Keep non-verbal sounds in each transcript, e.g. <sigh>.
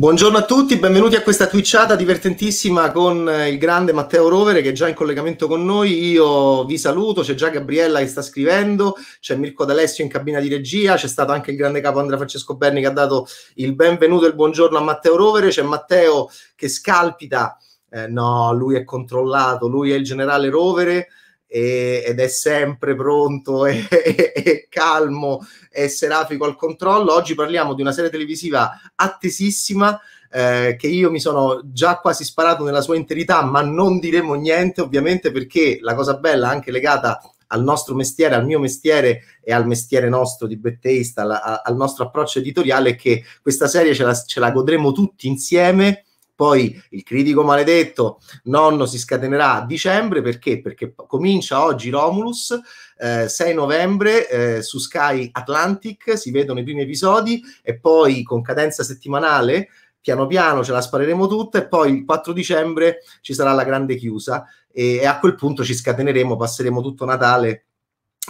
Buongiorno a tutti, benvenuti a questa twitchata divertentissima con eh, il grande Matteo Rovere che è già in collegamento con noi. Io vi saluto, c'è già Gabriella che sta scrivendo, c'è Mirko D'Alessio in cabina di regia, c'è stato anche il grande capo Andrea Francesco Berni che ha dato il benvenuto e il buongiorno a Matteo Rovere, c'è Matteo che scalpita. Eh, no, lui è controllato, lui è il generale Rovere e, ed è sempre pronto e, e, e, calmo e serafico al controllo. Oggi parliamo di una serie televisiva attesissima. Eh, che io mi sono già quasi sparato nella sua interità, ma non diremo niente ovviamente perché la cosa bella anche legata al nostro mestiere, al mio mestiere e al mestiere nostro di Betteista, al, al nostro approccio editoriale, è che questa serie ce la, ce la godremo tutti insieme poi il critico maledetto nonno si scatenerà a dicembre perché? Perché comincia oggi Romulus, eh, 6 novembre eh, su Sky Atlantic, si vedono i primi episodi e poi con cadenza settimanale piano piano ce la spareremo tutta e poi il 4 dicembre ci sarà la grande chiusa e, e a quel punto ci scateneremo, passeremo tutto Natale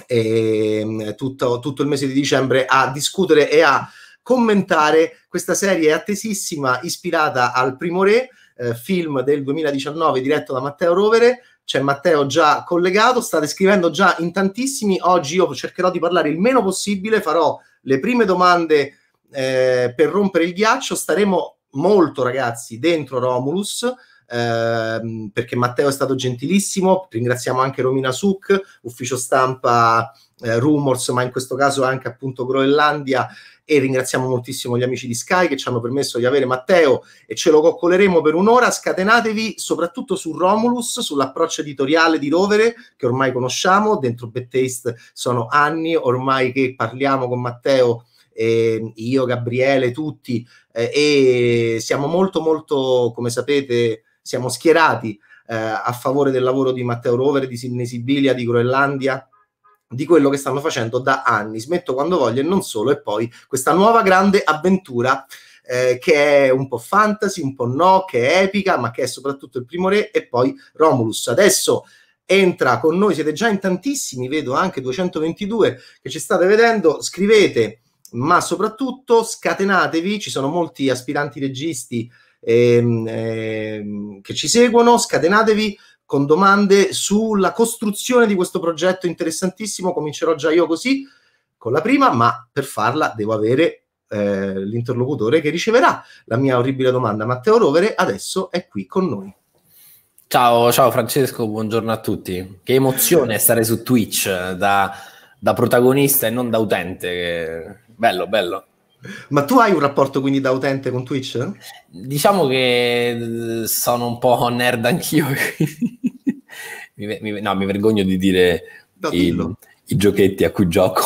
e ehm, tutto, tutto il mese di dicembre a discutere e a commentare questa serie attesissima ispirata al Primo Re, eh, film del 2019 diretto da Matteo Rovere. C'è Matteo già collegato, state scrivendo già in tantissimi. Oggi io cercherò di parlare il meno possibile, farò le prime domande eh, per rompere il ghiaccio. Staremo molto, ragazzi, dentro Romulus. Eh, perché Matteo è stato gentilissimo. Ringraziamo anche Romina Suc, ufficio stampa eh, Rumors, ma in questo caso anche appunto Groenlandia e ringraziamo moltissimo gli amici di Sky che ci hanno permesso di avere Matteo e ce lo coccoleremo per un'ora. Scatenatevi soprattutto su Romulus, sull'approccio editoriale di Rovere che ormai conosciamo, dentro Bettaste sono anni ormai che parliamo con Matteo eh, io, Gabriele, tutti, eh, e siamo molto, molto, come sapete, siamo schierati eh, a favore del lavoro di Matteo Rover, di Sidney Sibilia, di Groenlandia, di quello che stanno facendo da anni. Smetto quando voglio e non solo. E poi questa nuova grande avventura eh, che è un po' fantasy, un po' no, che è epica, ma che è soprattutto il primo re e poi Romulus. Adesso entra con noi, siete già in tantissimi, vedo anche 222 che ci state vedendo, scrivete, ma soprattutto scatenatevi, ci sono molti aspiranti registi ehm, ehm, che ci seguono, scatenatevi con domande sulla costruzione di questo progetto interessantissimo. Comincerò già io così con la prima, ma per farla devo avere eh, l'interlocutore che riceverà la mia orribile domanda. Matteo Rovere adesso è qui con noi. Ciao, ciao Francesco, buongiorno a tutti. Che emozione stare su Twitch eh, da, da protagonista e non da utente. Bello, bello. Ma tu hai un rapporto quindi da utente con Twitch? Diciamo che eh, sono un po' nerd anch'io. <laughs> mi, mi, no, mi vergogno di dire il, i, giochetti a cui gioco.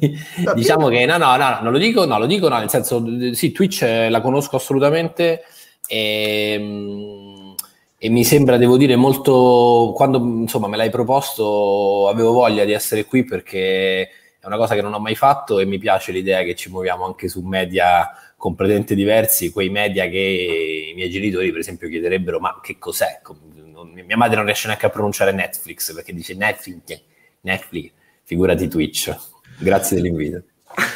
<laughs> diciamo che no, no, no, non lo dico, no, lo dico, no, nel senso, sì, Twitch eh, la conosco assolutamente. E, mm, e, mi sembra, devo dire, molto quando insomma me l'hai proposto, avevo voglia di essere qui perché è una cosa che non ho mai fatto e mi piace l'idea che ci muoviamo anche su media completamente diversi, quei media che i miei genitori per esempio chiederebbero ma che cos'è? mia madre non riesce neanche a pronunciare Netflix perché dice Netflix, Netflix, figurati Twitch. Grazie dell'invito.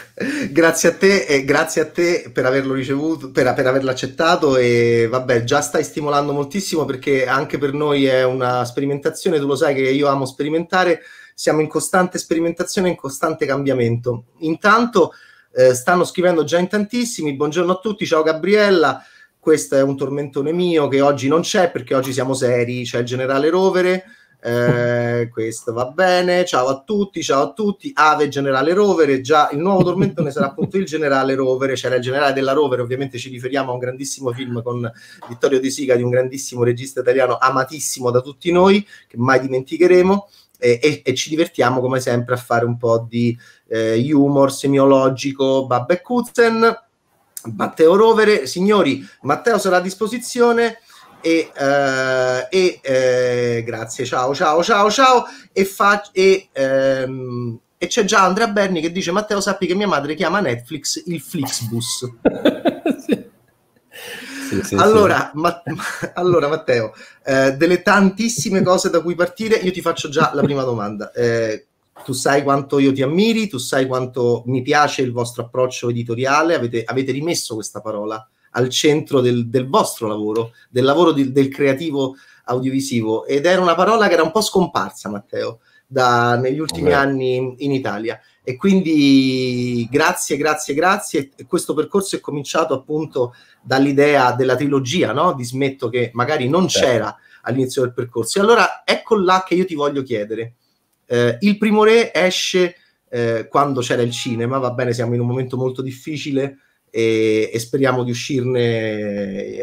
<laughs> grazie a te e grazie a te per averlo ricevuto, per, per, averlo accettato e vabbè già stai stimolando moltissimo perché anche per noi è una sperimentazione, tu lo sai che io amo sperimentare siamo in costante sperimentazione, in costante cambiamento. Intanto eh, stanno scrivendo già in tantissimi, buongiorno a tutti, ciao Gabriella, questo è un tormentone mio che oggi non c'è perché oggi siamo seri, c'è il generale Rovere, eh, questo va bene, ciao a tutti, ciao a tutti, Ave Generale Rovere, già il nuovo tormentone sarà appunto il Generale Rovere, c'era il Generale della Rovere, ovviamente ci riferiamo a un grandissimo film con Vittorio De Sica di un grandissimo regista italiano amatissimo da tutti noi, che mai dimenticheremo, e, e, e, ci divertiamo come sempre a fare un po' di eh, humor semiologico Babbe Kutzen Matteo Rovere signori Matteo sarà a disposizione e, eh, e eh, grazie ciao ciao ciao ciao e, fa, ehm, e c'è già Andrea Berni che dice Matteo sappi che mia madre chiama Netflix il Flixbus <laughs> Sì, allora, sì. Ma, <laughs> allora, Matteo, eh, delle tantissime cose da cui partire, io ti faccio già la prima domanda. Eh, tu sai quanto io ti ammiri, tu sai quanto mi piace il vostro approccio editoriale, avete, avete rimesso questa parola al centro del, del vostro lavoro, del lavoro di, del creativo audiovisivo ed era una parola che era un po' scomparsa, Matteo, da, negli ultimi Vabbè. anni in Italia. E quindi grazie, grazie, grazie. E questo percorso è cominciato appunto dall'idea della trilogia, no? Di smetto che magari non certo. c'era all'inizio del percorso. E allora ecco là che io ti voglio chiedere. Eh, il primo re esce eh, quando c'era il cinema, va bene, siamo in un momento molto difficile e, e speriamo di uscirne eh,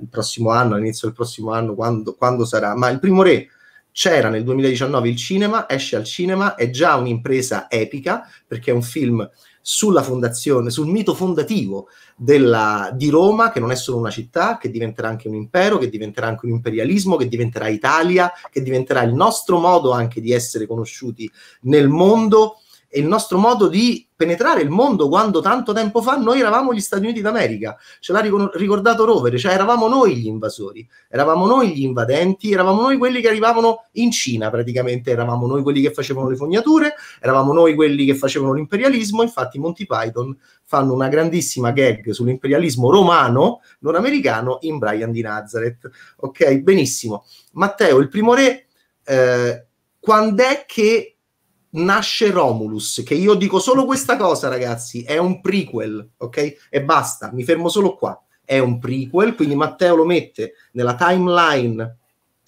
il prossimo anno, all'inizio del prossimo anno, quando, quando sarà. Ma il primo re c'era nel 2019 il cinema, esce al cinema, è già un'impresa epica perché è un film sulla fondazione, sul mito fondativo della, di Roma, che non è solo una città, che diventerà anche un impero, che diventerà anche un imperialismo, che diventerà Italia, che diventerà il nostro modo anche di essere conosciuti nel mondo e il nostro modo di penetrare il mondo quando tanto tempo fa noi eravamo gli Stati Uniti d'America, ce l'ha ricordato Rovere, cioè eravamo noi gli invasori, eravamo noi gli invadenti, eravamo noi quelli che arrivavano in Cina praticamente, eravamo noi quelli che facevano le fognature, eravamo noi quelli che facevano l'imperialismo, infatti Monty Python fanno una grandissima gag sull'imperialismo romano, non americano, in Brian di Nazareth. Ok, benissimo. Matteo, il primo re, eh, quando è che nasce Romulus, che io dico solo questa cosa, ragazzi, è un prequel, ok? E basta, mi fermo solo qua. È un prequel, quindi Matteo lo mette nella timeline,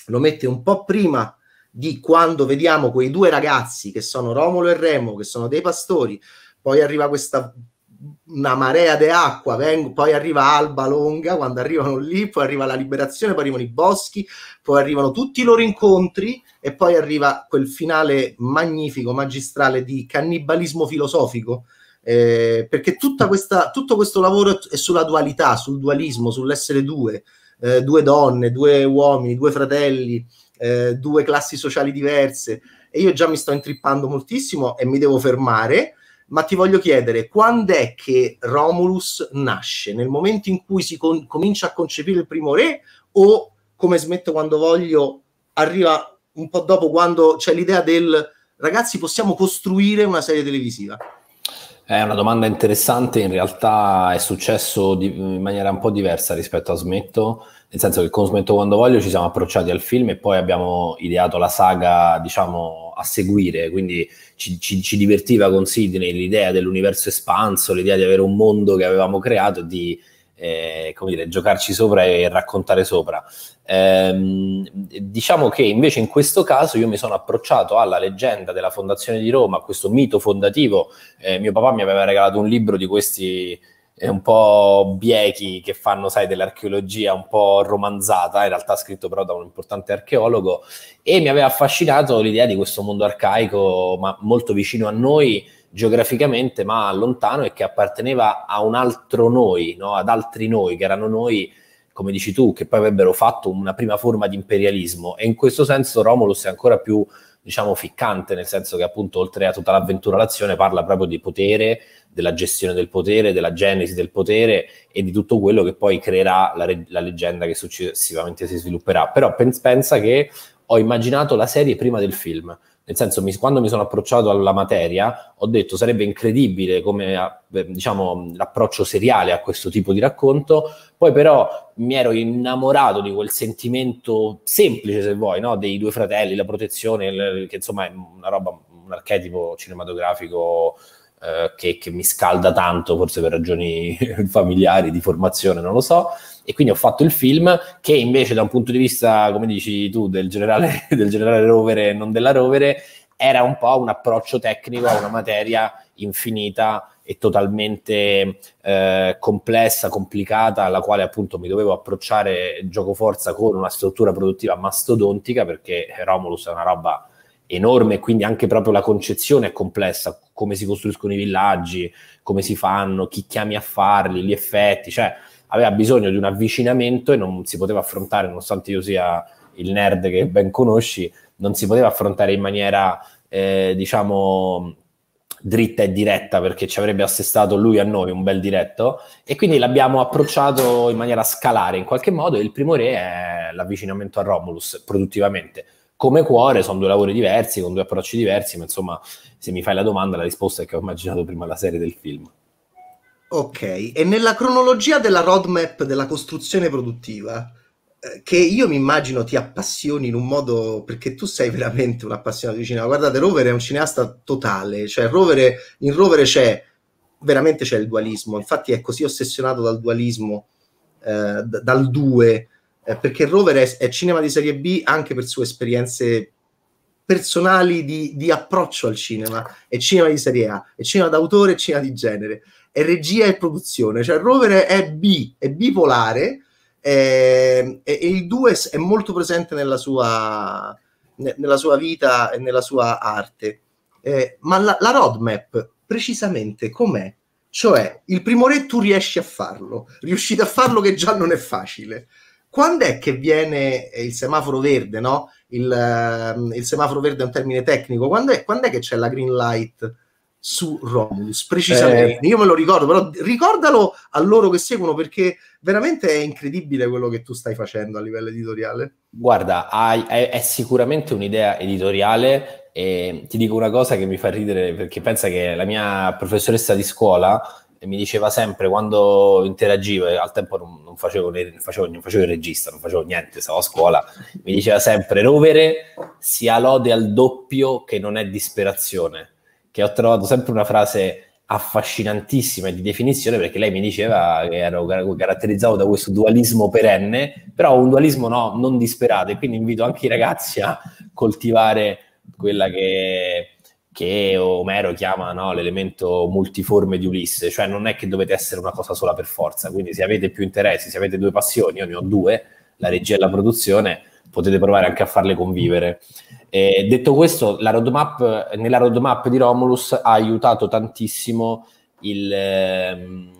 lo mette un po' prima di quando vediamo quei due ragazzi che sono Romolo e Remo, che sono dei pastori, poi arriva questa una marea di acqua, vengo, poi arriva Alba Longa, quando arrivano lì, poi arriva la liberazione, poi arrivano i boschi, poi arrivano tutti i loro incontri e poi arriva quel finale magnifico, magistrale di cannibalismo filosofico, eh, perché questa, tutto questo lavoro è sulla dualità, sul dualismo, sull'essere due, eh, due donne, due uomini, due fratelli, eh, due classi sociali diverse e io già mi sto intrippando moltissimo e mi devo fermare ma ti voglio chiedere, quando è che Romulus nasce? Nel momento in cui si con- comincia a concepire il primo re o, come smetto quando voglio, arriva un po' dopo quando c'è l'idea del ragazzi possiamo costruire una serie televisiva? È una domanda interessante, in realtà è successo di, in maniera un po' diversa rispetto a Smetto, nel senso che con Smetto quando voglio ci siamo approcciati al film e poi abbiamo ideato la saga, diciamo, a seguire, quindi ci, ci, ci divertiva con Sidney l'idea dell'universo espanso, l'idea di avere un mondo che avevamo creato e di eh, come dire, giocarci sopra e raccontare sopra. Ehm, diciamo che invece in questo caso io mi sono approcciato alla leggenda della Fondazione di Roma, a questo mito fondativo. Eh, mio papà mi aveva regalato un libro di questi un po' biechi che fanno, sai, dell'archeologia un po' romanzata, in realtà scritto però da un importante archeologo, e mi aveva affascinato l'idea di questo mondo arcaico, ma molto vicino a noi geograficamente, ma lontano e che apparteneva a un altro noi, no? ad altri noi, che erano noi, come dici tu, che poi avrebbero fatto una prima forma di imperialismo. E in questo senso Romulus è ancora più diciamo, ficcante, nel senso che appunto oltre a tutta l'avventura l'azione parla proprio di potere, della gestione del potere, della genesi del potere e di tutto quello che poi creerà la, re- la leggenda che successivamente si svilupperà. Però pens- pensa che ho immaginato la serie prima del film. Nel senso, mi, quando mi sono approcciato alla materia, ho detto sarebbe incredibile come ah, diciamo, l'approccio seriale a questo tipo di racconto. Poi, però, mi ero innamorato di quel sentimento semplice, se vuoi, no? dei due fratelli, la protezione, che insomma è una roba, un archetipo cinematografico eh, che, che, mi scalda tanto, forse per ragioni <laughs> familiari, di formazione, non lo so. E quindi ho fatto il film che invece da un punto di vista, come dici tu, del generale, <laughs> del generale rovere e non della rovere, era un po' un approccio tecnico a una materia infinita e totalmente eh, complessa, complicata, alla quale appunto mi dovevo approcciare gioco forza con una struttura produttiva mastodontica, perché Romulus è una roba enorme, quindi anche proprio la concezione è complessa, come si costruiscono i villaggi, come si fanno, chi chiami a farli, gli effetti, cioè aveva bisogno di un avvicinamento e non si poteva affrontare, nonostante io sia il nerd che ben conosci, non si poteva affrontare in maniera, eh, diciamo, dritta e diretta perché ci avrebbe assestato lui a noi un bel diretto e quindi l'abbiamo approcciato in maniera scalare in qualche modo e il primo re è l'avvicinamento a Romulus produttivamente come cuore sono due lavori diversi, con due approcci diversi, ma insomma, se mi fai la domanda, la risposta è che ho immaginato prima la serie del film. Ok, e nella cronologia della roadmap della costruzione produttiva, eh, che io mi immagino ti appassioni in un modo perché tu sei veramente un appassionato di cinema. Guardate, Rover è un cineasta totale, cioè Rover, in Rover c'è veramente c'è il dualismo, infatti ecco, è così ossessionato dal dualismo, eh, dal due, eh, perché Rover è, è, cinema di serie B anche per sue esperienze personali di, di approccio al cinema, è cinema di serie A, è cinema d'autore, è cinema di genere, è regia e produzione, cioè Rover è B, è bipolare e il 2 è molto presente nella sua, nella sua vita e nella sua arte. Eh, ma la, la, roadmap precisamente com'è? Cioè, il primo re tu riesci a farlo, riuscite a farlo che già non è facile quando è che viene eh, il semaforo verde, no? Il, ehm, il semaforo verde è un termine tecnico, quando è, quando è, che c'è la green light su Romulus? Precisamente, eh. io me lo ricordo, però ricordalo a loro che seguono perché veramente è incredibile quello che tu stai facendo a livello editoriale. Guarda, hai, è, è, sicuramente un'idea editoriale e ti dico una cosa che mi fa ridere perché pensa che la mia professoressa di scuola e mi diceva sempre quando interagivo, al tempo non, non, facevo, ne, facevo, non facevo, il regista, non facevo niente, stavo a scuola, mi diceva sempre rovere sia lode al doppio che non è disperazione, che ho trovato sempre una frase affascinantissima di definizione perché lei mi diceva che ero caratterizzato da questo dualismo perenne, però un dualismo no, non disperato e quindi invito anche i ragazzi a coltivare quella che che Omero chiama no, l'elemento multiforme di Ulisse, cioè non è che dovete essere una cosa sola per forza, quindi se avete più interessi, se avete due passioni, io ne ho due, la regia e la produzione, potete provare anche a farle convivere. Eh, detto questo, la roadmap, nella roadmap di Romulus ha aiutato tantissimo il, ehm,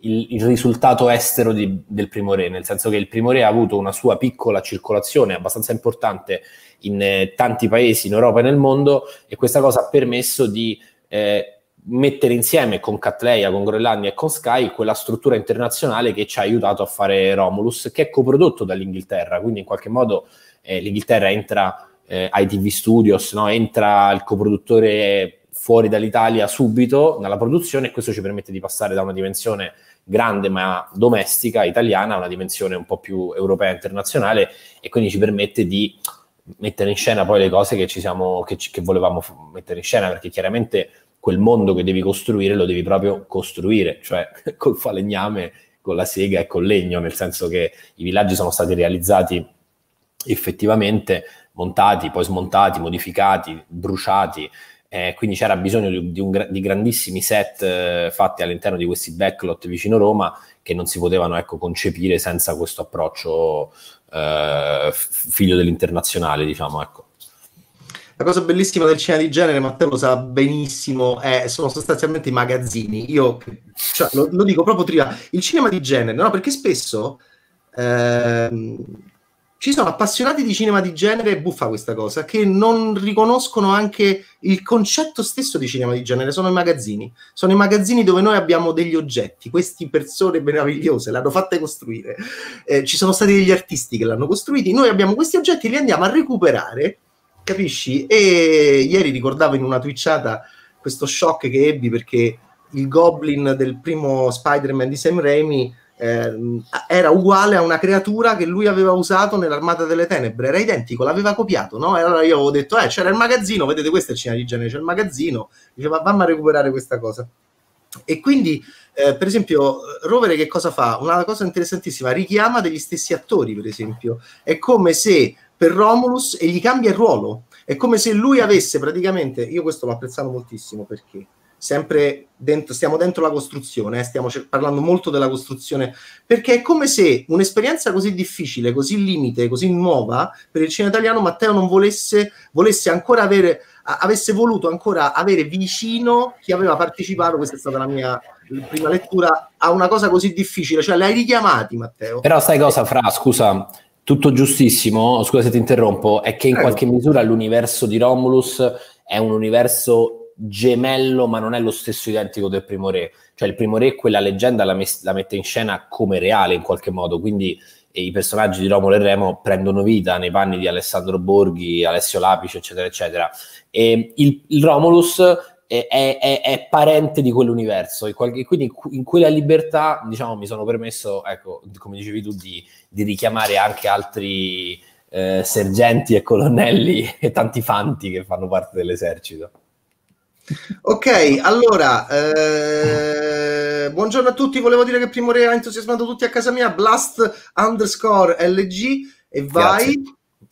il, il risultato estero di, del primo re, nel senso che il primo re ha avuto una sua piccola circolazione abbastanza importante in eh, tanti paesi in Europa e nel mondo e questa cosa ha permesso di eh, mettere insieme con Catleya, con Groenlandia e con Sky quella struttura internazionale che ci ha aiutato a fare Romulus, che è coprodotto dall'Inghilterra, quindi in qualche modo eh, l'Inghilterra entra eh, TV Studios, no? entra il coproduttore fuori dall'Italia subito nella produzione e questo ci permette di passare da una dimensione grande ma domestica italiana a una dimensione un po' più europea internazionale e quindi ci permette di mettere in scena poi le cose che, ci siamo, che, ci, che volevamo f- mettere in scena, perché chiaramente quel mondo che devi costruire lo devi proprio costruire, cioè <laughs> col falegname, con la sega e col legno, nel senso che i villaggi sono stati realizzati effettivamente, montati, poi smontati, modificati, bruciati, eh, quindi c'era bisogno di, di, un, di grandissimi set eh, fatti all'interno di questi backlot vicino Roma che non si potevano ecco, concepire senza questo approccio eh, figlio dell'internazionale, diciamo. Ecco. La cosa bellissima del cinema di genere, Matteo lo sa benissimo, è, sono sostanzialmente i magazzini. Io cioè, lo, lo, dico proprio tria. Il cinema di genere, no? Perché spesso... Ehm, ci sono appassionati di cinema di genere, buffa questa cosa, che non riconoscono anche il concetto stesso di cinema di genere, sono i magazzini. Sono i magazzini dove noi abbiamo degli oggetti, queste persone meravigliose l'hanno fatta costruire, eh, ci sono stati degli artisti che l'hanno costruiti, noi abbiamo questi oggetti, e li andiamo a recuperare, capisci? E ieri ricordavo in una twitchata questo shock che ebbi perché il goblin del primo Spider-Man di Sam Raimi Ehm, era uguale a una creatura che lui aveva usato nell'Armata delle Tenebre, era identico, l'aveva copiato, no? E allora io avevo detto, eh, c'era il magazzino, vedete, questa è Cina di Genere, c'è il magazzino, diceva, vamma a recuperare questa cosa. E quindi, eh, per esempio, Rovere che cosa fa? Una cosa interessantissima, richiama degli stessi attori, per esempio. È come se per Romulus e gli cambia il ruolo. È come se lui avesse praticamente, io questo l'ho apprezzato moltissimo perché sempre dentro, stiamo dentro la costruzione, eh, stiamo cer- parlando molto della costruzione, perché è come se un'esperienza così difficile, così limite, così nuova per il cinema italiano, Matteo non volesse, volesse ancora avere, a- avesse voluto ancora avere vicino chi aveva partecipato, questa è stata la mia prima lettura, a una cosa così difficile, cioè l'hai richiamati Matteo. Però sai cosa, Fra, scusa, tutto giustissimo, scusa se ti interrompo, è che in Prego. qualche misura l'universo di Romulus è un universo gemello, ma non è lo stesso identico del primo re. Cioè, il primo re, quella leggenda la, mes- la mette in scena come reale in qualche modo. Quindi i personaggi di Romolo e Remo prendono vita nei panni di Alessandro Borghi, Alessio Lapice, eccetera, eccetera. E il, il Romulus è, è, è, parente di quell'universo, e quindi in quella libertà, diciamo, mi sono permesso, ecco, come dicevi tu, di, di richiamare anche altri eh, sergenti e colonnelli <laughs> e tanti fanti che fanno parte dell'esercito. Ok, allora, eh, buongiorno a tutti, volevo dire che Primo Re ha entusiasmato tutti a casa mia, blast underscore LG e vai, Grazie.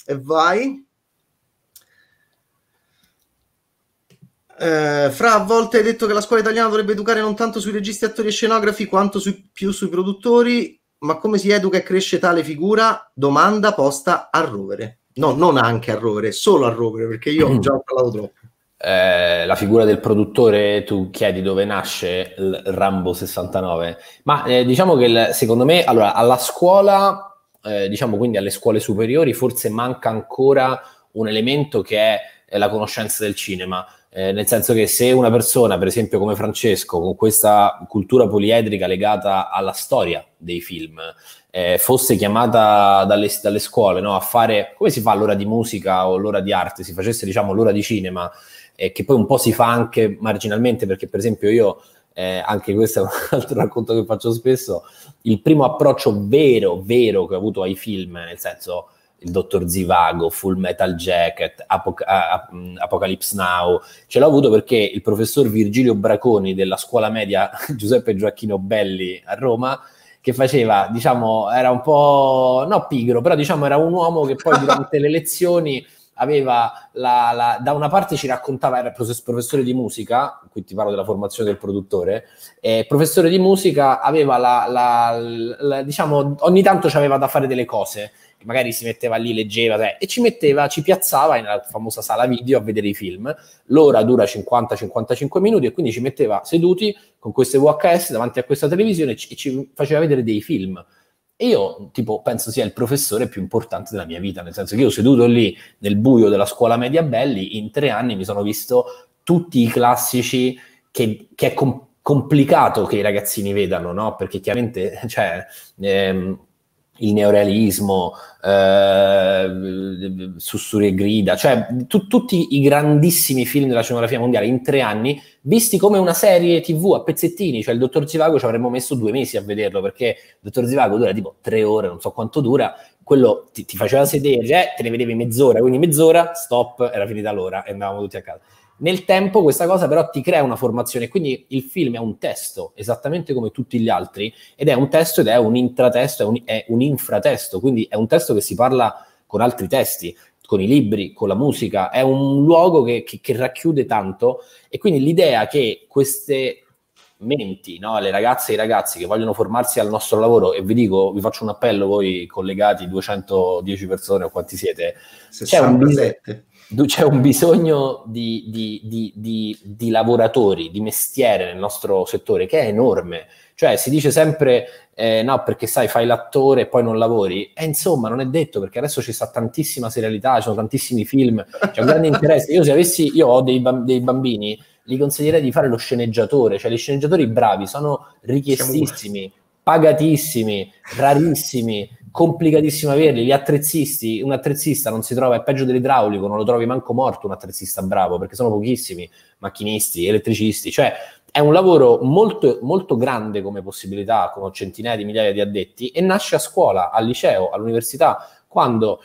e vai. Eh, fra a volte hai detto che la scuola italiana dovrebbe educare non tanto sui registi, attori e scenografi quanto su, più sui produttori, ma come si educa e cresce tale figura? Domanda posta a Rovere. No, non anche a Rovere, solo a Rovere, perché io mm. già parlato troppo. Eh, la figura del produttore, tu chiedi dove nasce il Rambo 69, ma eh, diciamo che il, secondo me, allora, alla scuola, eh, diciamo quindi alle scuole superiori, forse manca ancora un elemento che è, la conoscenza del cinema. Eh, nel senso che se una persona, per esempio come Francesco, con questa cultura poliedrica legata alla storia dei film, eh, fosse chiamata dalle, dalle scuole no? a fare come si fa l'ora di musica o l'ora di arte, si facesse diciamo l'ora di cinema, eh, che poi un po' si fa anche marginalmente, perché per esempio io, eh, anche questo è un <laughs> altro racconto che faccio spesso, il primo approccio vero, vero che ho avuto ai film, nel senso il Dottor Zivago, Full Metal Jacket, Apoc- ah, ah, Apocalypse Now, ce l'ho avuto perché il professor Virgilio Braconi della scuola media <laughs> Giuseppe Gioacchino Belli a Roma che faceva, diciamo, era un po' no pigro, però diciamo era un uomo che poi durante le <laughs> lezioni aveva la, la, da una parte ci raccontava, era professore di musica, qui ti parlo della formazione del produttore, eh, professore di musica aveva la, la, diciamo, ogni tanto ci aveva da fare delle cose, magari si metteva lì, leggeva cioè, e ci metteva, ci piazzava nella famosa sala video a vedere i film. L'ora dura 50-55 minuti e quindi ci metteva seduti con queste VHS davanti a questa televisione e ci faceva vedere dei film. E io, tipo, penso sia il professore più importante della mia vita, nel senso che io seduto lì nel buio della scuola media belli, in tre anni mi sono visto tutti i classici che, che è com- complicato che i ragazzini vedano, no? Perché chiaramente, <laughs> cioè, ehm, il neorealismo, eh, Sussurri e grida, cioè tu, tutti i grandissimi film della scenografia mondiale in tre anni, visti come una serie tv a pezzettini, cioè il Dottor Zivago ci avremmo messo due mesi a vederlo, perché il Dottor Zivago dura tipo tre ore, non so quanto dura, quello ti, ti faceva sedere, eh, te ne vedevi mezz'ora, quindi mezz'ora, stop, era finita l'ora e andavamo tutti a casa. Nel tempo questa cosa però ti crea una formazione, quindi il film è un testo, esattamente come tutti gli altri, ed è un testo ed è un intratesto, è un, è un infratesto, quindi è un testo che si parla con altri testi, con i libri, con la musica, è un luogo che, che, che racchiude tanto e quindi l'idea che queste menti, no? le ragazze e i ragazzi che vogliono formarsi al nostro lavoro e vi dico, vi faccio un appello voi collegati 210 persone o quanti siete, 67. C'è un, bisogno, c'è un bisogno di, di, di, di, lavoratori, di mestiere nel nostro settore che è enorme. Cioè si dice sempre eh, no perché sai fai l'attore e poi non lavori. E insomma non è detto perché adesso ci sta tantissima serialità, ci sono tantissimi film, c'è un grande interesse. Io se avessi, io ho dei, bamb- dei bambini, li consiglierei di fare lo sceneggiatore, cioè gli sceneggiatori bravi sono richiestissimi, pagatissimi, rarissimi complicatissimo averli. Gli attrezzisti, un attrezzista non si trova, è peggio dell'idraulico, non lo trovi manco morto un attrezzista bravo, perché sono pochissimi macchinisti, elettricisti, cioè è un lavoro molto, molto grande come possibilità, con centinaia di migliaia di addetti, e nasce a scuola, al liceo, all'università, quando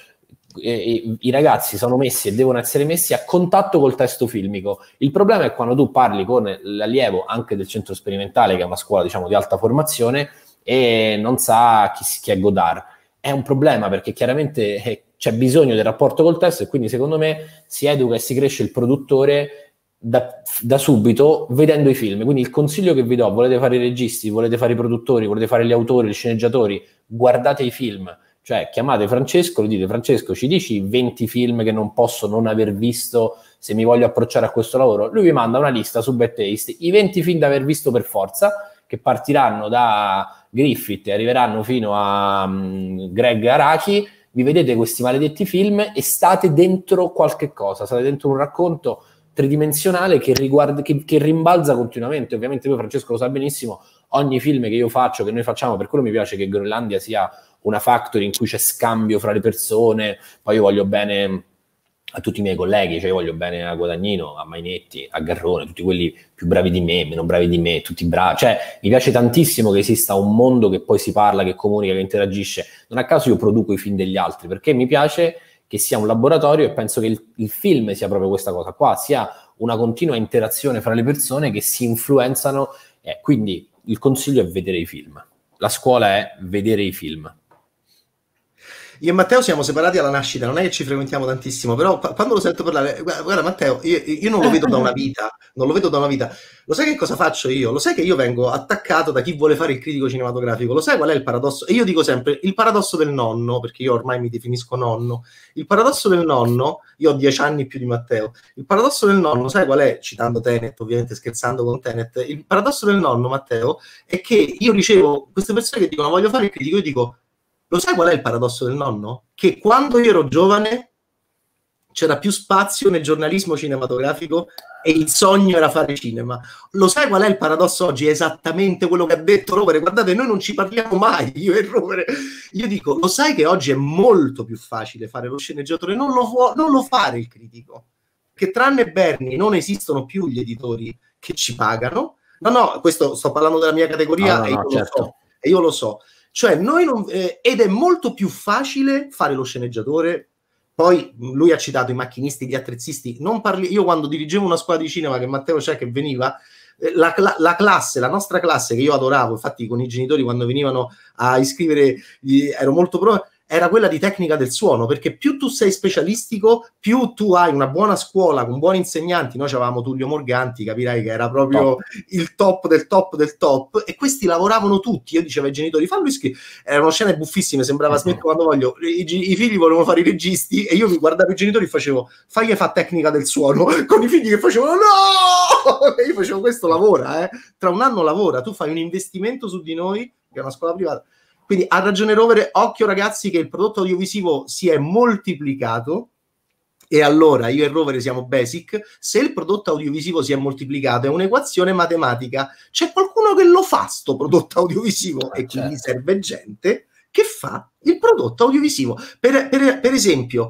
eh, i ragazzi sono messi e devono essere messi a contatto col testo filmico. Il problema è quando tu parli con l'allievo anche del centro sperimentale, che è una scuola diciamo, di alta formazione, e non sa chi, chi è Godard è un problema perché chiaramente eh, c'è bisogno del rapporto col testo e quindi secondo me si educa e si cresce il produttore da, da, subito vedendo i film. Quindi il consiglio che vi do, volete fare i registi, volete fare i produttori, volete fare gli autori, gli sceneggiatori, guardate i film. Cioè, chiamate Francesco, gli dite Francesco, ci dici 20 film che non posso non aver visto se mi voglio approcciare a questo lavoro? Lui vi manda una lista su Bad Taste, i 20 film da aver visto per forza, che partiranno da Griffith e arriveranno fino a um, Greg Araki, vi vedete questi maledetti film e state dentro qualche cosa, state dentro un racconto tridimensionale che, riguarda, che, che rimbalza continuamente. Ovviamente poi Francesco lo sa benissimo, ogni film che io faccio, che noi facciamo, per quello mi piace che Groenlandia sia una factory in cui c'è scambio fra le persone, poi io voglio bene a tutti i miei colleghi, cioè io voglio bene a Guadagnino, a Mainetti, a Garrone, tutti quelli più bravi di me, meno bravi di me, tutti bravi, cioè mi piace tantissimo che esista un mondo che poi si parla, che comunica, che interagisce, non a caso io produco i film degli altri, perché mi piace che sia un laboratorio e penso che il, il film sia proprio questa cosa qua, sia una continua interazione fra le persone che si influenzano, eh, quindi il consiglio è vedere i film, la scuola è vedere i film. Io e Matteo siamo separati alla nascita, non è che ci frequentiamo tantissimo, però quando lo sento parlare, guarda, guarda Matteo, io, io, non lo vedo da una vita, non lo vedo da una vita. Lo sai che cosa faccio io? Lo sai che io vengo attaccato da chi vuole fare il critico cinematografico? Lo sai qual è il paradosso? E io dico sempre il paradosso del nonno, perché io ormai mi definisco nonno. Il paradosso del nonno, io ho dieci anni più di Matteo. Il paradosso del nonno, sai qual è? Citando Tenet, ovviamente scherzando con Tenet. Il paradosso del nonno, Matteo, è che io ricevo queste persone che dicono voglio fare il critico, io dico lo sai qual è il paradosso del nonno? Che quando io ero giovane c'era più spazio nel giornalismo cinematografico e il sogno era fare cinema. Lo sai qual è il paradosso oggi? È esattamente quello che ha detto Rovere. Guardate, noi non ci parliamo mai, io e Rovere. Io dico, lo sai che oggi è molto più facile fare lo sceneggiatore, non lo, fu- non lo fare il critico. Che tranne Berni non esistono più gli editori che ci pagano. No, no, questo sto parlando della mia categoria ah, no, no, certo. e io lo so. E io lo so cioè, noi non, eh, ed è molto più facile fare lo sceneggiatore. Poi lui ha citato i macchinisti, gli attrezzisti. Non Parli, io quando dirigevo una scuola di cinema che Matteo c'è che veniva, eh, la, la, la, classe, la nostra classe che io adoravo, infatti con i genitori quando venivano a iscrivere, ero molto pronto era quella di tecnica del suono, perché più tu sei specialistico, più tu hai una buona scuola con buoni insegnanti. Noi avevamo Tullio Morganti, capirai che era proprio top. il top del top del top, e questi lavoravano tutti. Io dicevo ai genitori, fallo iscrivere. Erano scene buffissime, sembrava uh-huh. Eh smetto quando voglio. I, I, figli volevano fare i registi e io mi guardavo i genitori e facevo, fagli fa tecnica del suono, <laughs> con i figli che facevano no! E <laughs> io facevo questo lavora, eh. tra un anno lavora, tu fai un investimento su di noi, che è una scuola privata quindi ha ragione Rovere, occhio ragazzi che il prodotto audiovisivo si è moltiplicato e allora io e Rovere siamo basic, se il prodotto audiovisivo si è moltiplicato è un'equazione matematica, c'è qualcuno che lo fa sto prodotto audiovisivo ah, e certo. quindi serve gente che fa il prodotto audiovisivo. Per, per, per esempio,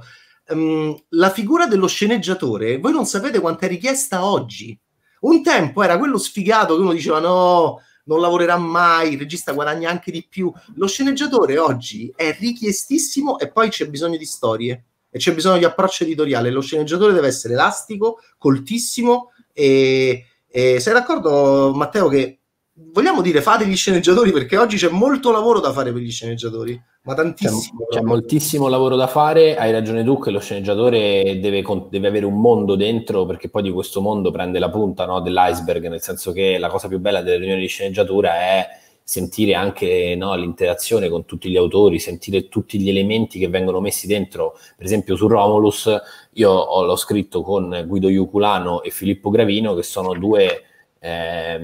um, la figura dello sceneggiatore, voi non sapete quanto è richiesta oggi. Un tempo era quello sfigato che uno diceva no, non lavorerà mai, il regista guadagna anche di più. Lo sceneggiatore oggi è richiestissimo e poi c'è bisogno di storie e c'è bisogno di approccio editoriale. Lo sceneggiatore deve essere elastico, coltissimo e, e sei d'accordo Matteo che vogliamo dire fate gli sceneggiatori perché oggi c'è molto lavoro da fare per gli sceneggiatori ma tantissimo. C'è, c'è, moltissimo lavoro da fare, hai ragione tu che lo sceneggiatore deve, deve, avere un mondo dentro perché poi di questo mondo prende la punta no, dell'iceberg, nel senso che la cosa più bella delle riunioni di sceneggiatura è sentire anche no, l'interazione con tutti gli autori, sentire tutti gli elementi che vengono messi dentro. Per esempio su Romulus io ho, l'ho scritto con Guido Iuculano e Filippo Gravino che sono due eh,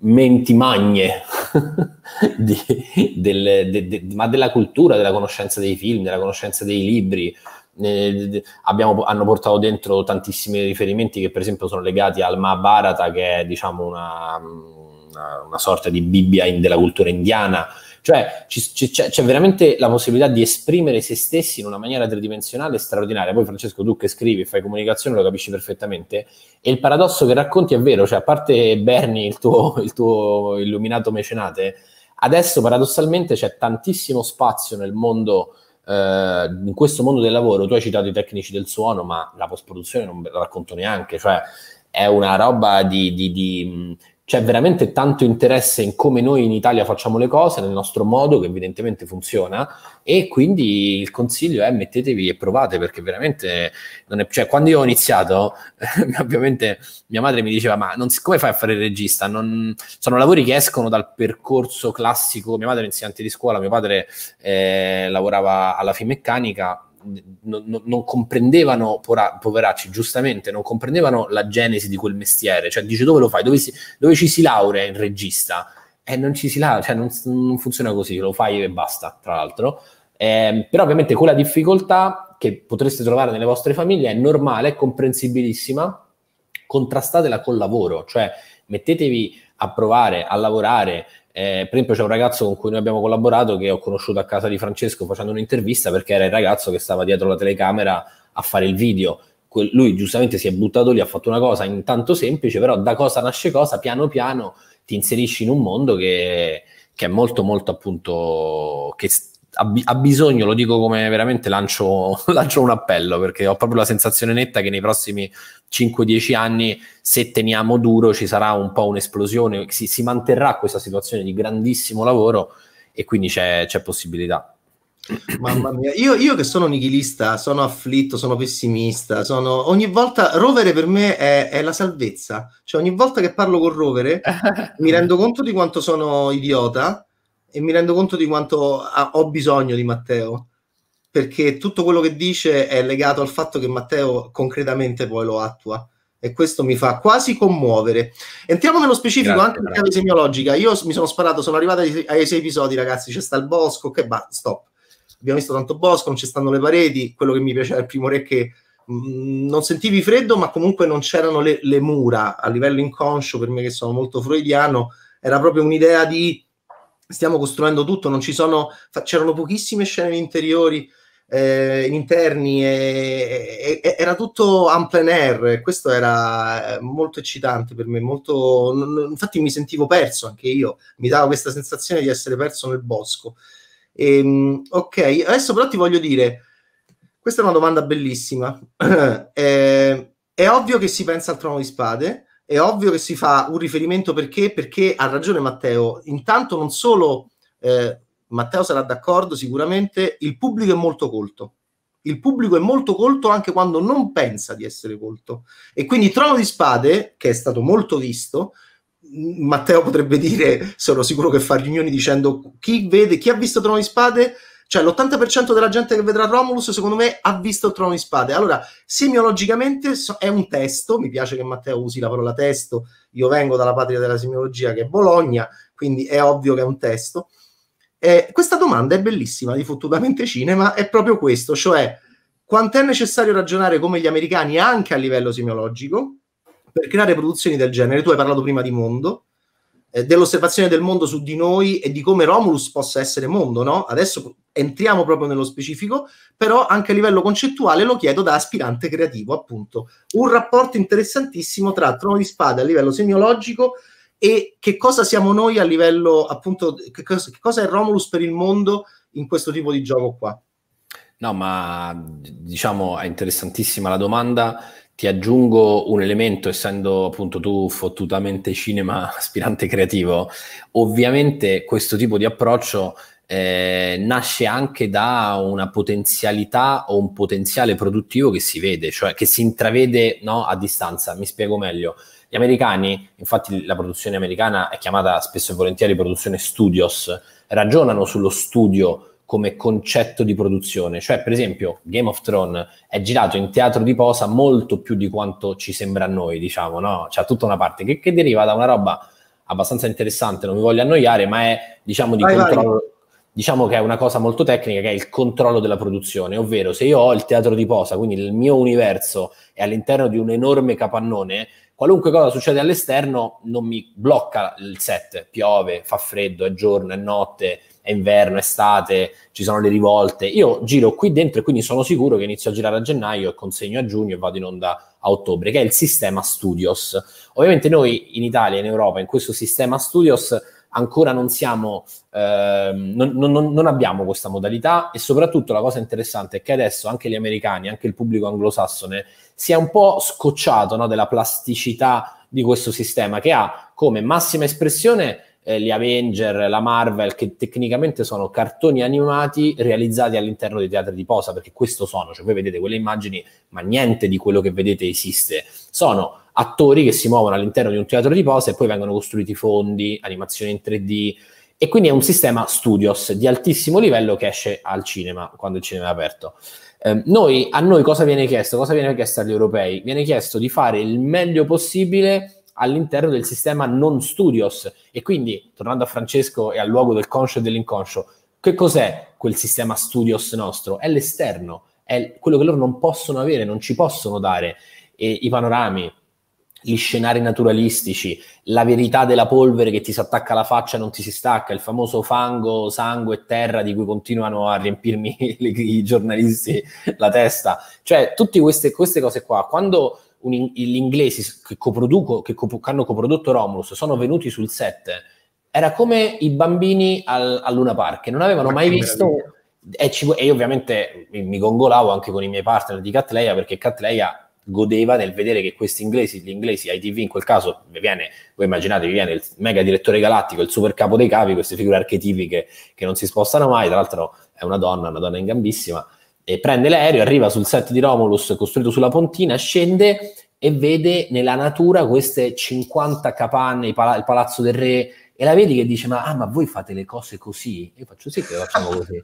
menti magne <laughs> di, del, de, de, ma della cultura, della conoscenza dei film, della conoscenza dei libri. abbiamo, hanno portato dentro tantissimi riferimenti che per esempio sono legati al Mahabharata che è diciamo una, una, una sorta di Bibbia in, della cultura indiana cioè c'è veramente la possibilità di esprimere se stessi in una maniera tridimensionale straordinaria. Poi Francesco, tu che scrivi e fai comunicazione lo capisci perfettamente. E il paradosso che racconti è vero, cioè a parte Berni, il tuo, <laughs> il tuo illuminato mecenate, adesso paradossalmente c'è tantissimo spazio nel mondo eh, in questo mondo del lavoro, tu hai citato i tecnici del suono, ma la post-produzione non ve la racconto neanche, cioè è una roba di, di, di c'è veramente tanto interesse in come noi in Italia facciamo le cose, nel nostro modo, che evidentemente funziona, e quindi il consiglio è mettetevi e provate, perché veramente, è, cioè, quando io ho iniziato, <laughs> ovviamente mia madre mi diceva, ma non, come fai a fare il regista? Non, sono lavori che escono dal percorso classico, mia madre è insegnante di scuola, mio padre eh, lavorava alla Finmeccanica, non, non comprendevano, poveracci, giustamente, non comprendevano la genesi di quel mestiere. Cioè, dice dove lo fai? Dove, si, dove ci si laurea in regista? E non ci si laurea, cioè, non, non, funziona così, lo fai e basta, tra l'altro. Eh, però ovviamente quella difficoltà che potreste trovare nelle vostre famiglie è normale, è comprensibilissima, contrastatela col lavoro, cioè mettetevi a provare, a lavorare, eh, per esempio c'è un ragazzo con cui noi abbiamo collaborato che ho conosciuto a casa di Francesco facendo un'intervista perché era il ragazzo che stava dietro la telecamera a fare il video. Que- lui giustamente si è buttato lì, ha fatto una cosa intanto semplice, però da cosa nasce cosa, piano piano ti inserisci in un mondo che, che è molto molto appunto che ha, bisogno, lo dico come veramente lancio, <laughs> lancio, un appello, perché ho proprio la sensazione netta che nei prossimi 5-10 anni, se teniamo duro, ci sarà un po' un'esplosione, si, si manterrà questa situazione di grandissimo lavoro e quindi c'è, c'è possibilità. <clears throat> Mamma mia, io, io, che sono nichilista, sono afflitto, sono pessimista, sono... ogni volta Rovere per me è, è, la salvezza, cioè ogni volta che parlo con Rovere <laughs> mi rendo conto di quanto sono idiota e mi rendo conto di quanto ah, ho bisogno di Matteo perché tutto quello che dice è legato al fatto che Matteo concretamente poi lo attua e questo mi fa quasi commuovere. Entriamo nello specifico grazie, anche in cave semiologica. Io mi sono sparato, sono arrivato ai, sei episodi, ragazzi. C'è sta il bosco, che va, stop. Abbiamo visto tanto bosco, non ci stanno le pareti. Quello che mi piaceva il primo re è che mh, mm, non sentivi freddo, ma comunque non c'erano le, le mura a livello inconscio. Per me, che sono molto freudiano, era proprio un'idea di stiamo costruendo tutto, non ci sono, c'erano pochissime scene interiori, eh, interni, e, e, e, era tutto en plein air, questo era eh, molto eccitante per me, molto, non, infatti mi sentivo perso anche io, mi dava questa sensazione di essere perso nel bosco. E, ehm, ok, adesso però ti voglio dire, questa è una domanda bellissima, <clears throat> eh, è ovvio che si pensa al trono di spade, è ovvio che si fa un riferimento perché? Perché ha ragione Matteo. Intanto non solo, eh, Matteo sarà d'accordo sicuramente, il pubblico è molto colto. Il pubblico è molto colto anche quando non pensa di essere colto. E quindi Trono di Spade, che è stato molto visto, Matteo potrebbe dire, sono sicuro che fa riunioni dicendo chi vede, chi ha visto Trono di Spade cioè l'80% della gente che vedrà Romulus, secondo me, ha visto il Trono di Spade. Allora, semiologicamente è un testo, mi piace che Matteo usi la parola testo, io vengo dalla patria della semiologia che è Bologna, quindi è ovvio che è un testo. Eh, questa domanda è bellissima di fottutamente cinema, è proprio questo, cioè quanto è necessario ragionare come gli americani anche a livello semiologico per creare produzioni del genere. Tu hai parlato prima di mondo, eh, dell'osservazione del mondo su di noi e di come Romulus possa essere mondo, no? Adesso entriamo proprio nello specifico, però anche a livello concettuale lo chiedo da aspirante creativo, appunto. Un rapporto interessantissimo tra Trono di Spada a livello semiologico e che cosa siamo noi a livello, appunto, che cosa, che cosa è Romulus per il mondo in questo tipo di gioco qua. No, ma diciamo è interessantissima la domanda ti aggiungo un elemento, essendo appunto tu fottutamente cinema <laughs> aspirante creativo, ovviamente questo tipo di approccio eh, nasce anche da una potenzialità o un potenziale produttivo che si vede, cioè che si intravede no, a distanza. Mi spiego meglio. Gli americani, infatti la produzione americana è chiamata spesso e volentieri produzione studios, ragionano sullo studio come concetto di produzione. Cioè, per esempio, Game of Thrones è girato in teatro di posa molto più di quanto ci sembra a noi, diciamo, no? C'è tutta una parte che, che deriva da una roba abbastanza interessante, non mi voglio annoiare, ma è, diciamo, di vai, controllo... Vai. Diciamo che è una cosa molto tecnica che è il controllo della produzione, ovvero se io ho il teatro di posa, quindi il mio universo è all'interno di un enorme capannone, qualunque cosa succede all'esterno non mi blocca il set, piove, fa freddo, è giorno, è notte, è inverno, è estate, ci sono le rivolte. Io giro qui dentro e quindi sono sicuro che inizio a girare a gennaio e consegno a giugno e vado in onda a ottobre, che è il sistema Studios. Ovviamente noi in Italia e in Europa in questo sistema Studios ancora non siamo, eh, non, non, non abbiamo questa modalità e soprattutto la cosa interessante è che adesso anche gli americani, anche il pubblico anglosassone si è un po' scocciato no, della plasticità di questo sistema che ha come massima espressione eh, gli Avenger, la Marvel, che tecnicamente sono cartoni animati realizzati all'interno dei teatri di posa, perché questo sono, cioè voi vedete quelle immagini, ma niente di quello che vedete esiste. Sono attori che si muovono all'interno di un teatro di posa e poi vengono costruiti fondi, animazioni in 3D, e quindi è un sistema studios di altissimo livello che esce al cinema quando il cinema è aperto. Eh, noi, a noi cosa viene chiesto? Cosa viene chiesto agli europei? Viene chiesto di fare il meglio possibile all'interno del sistema non studios. E quindi, tornando a Francesco e al luogo del conscio e dell'inconscio, che cos'è quel sistema studios nostro? È l'esterno, è quello che loro non possono avere, non ci possono dare. E I panorami, gli scenari naturalistici, la verità della polvere che ti si attacca alla faccia e non ti si stacca, il famoso fango, sangue e terra di cui continuano a riempirmi <laughs> i giornalisti la testa. Cioè, tutte queste, queste cose qua, quando un, gli inglesi che, che, co- che, hanno coprodotto Romulus sono venuti sul set, era come i bambini al, a Luna Park, non avevano Ma mai visto... E, ci, e io ovviamente mi gongolavo anche con i miei partner di Catleia perché Catleia godeva nel vedere che questi inglesi, gli inglesi ITV in quel caso, viene, voi immaginate, viene il mega direttore galattico, il super capo dei capi, queste figure archetipiche che non si spostano mai, tra l'altro è una donna, una donna ingambissima, prende l'aereo, arriva sul set di Romulus costruito sulla pontina, scende e vede nella natura queste 50 capanne, pala- il palazzo del re, e la vedi che dice: Ma, ah, ma voi fate le cose così? io faccio sì che le facciamo così.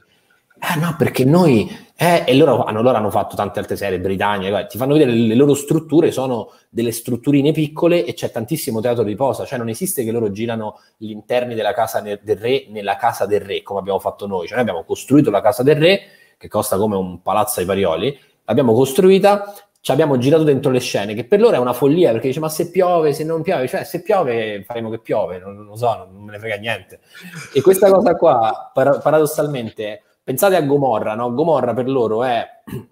Eh no, perché noi... Eh, e loro hanno, loro hanno, fatto tante altre serie, Britannia, ti fanno vedere le, loro strutture, sono delle strutturine piccole e c'è tantissimo teatro di posa, cioè non esiste che loro girano gli interni della casa del re nella casa del re, come abbiamo fatto noi, cioè noi abbiamo costruito la casa del re che costa come un palazzo ai Parioli, l'abbiamo costruita, ci abbiamo girato dentro le scene, che per loro è una follia, perché dice ma se piove, se non piove, cioè se piove faremo che piove, non, lo so, non me ne frega niente. E questa cosa qua, par- paradossalmente, pensate a Gomorra, no? Gomorra per loro è, <clears throat>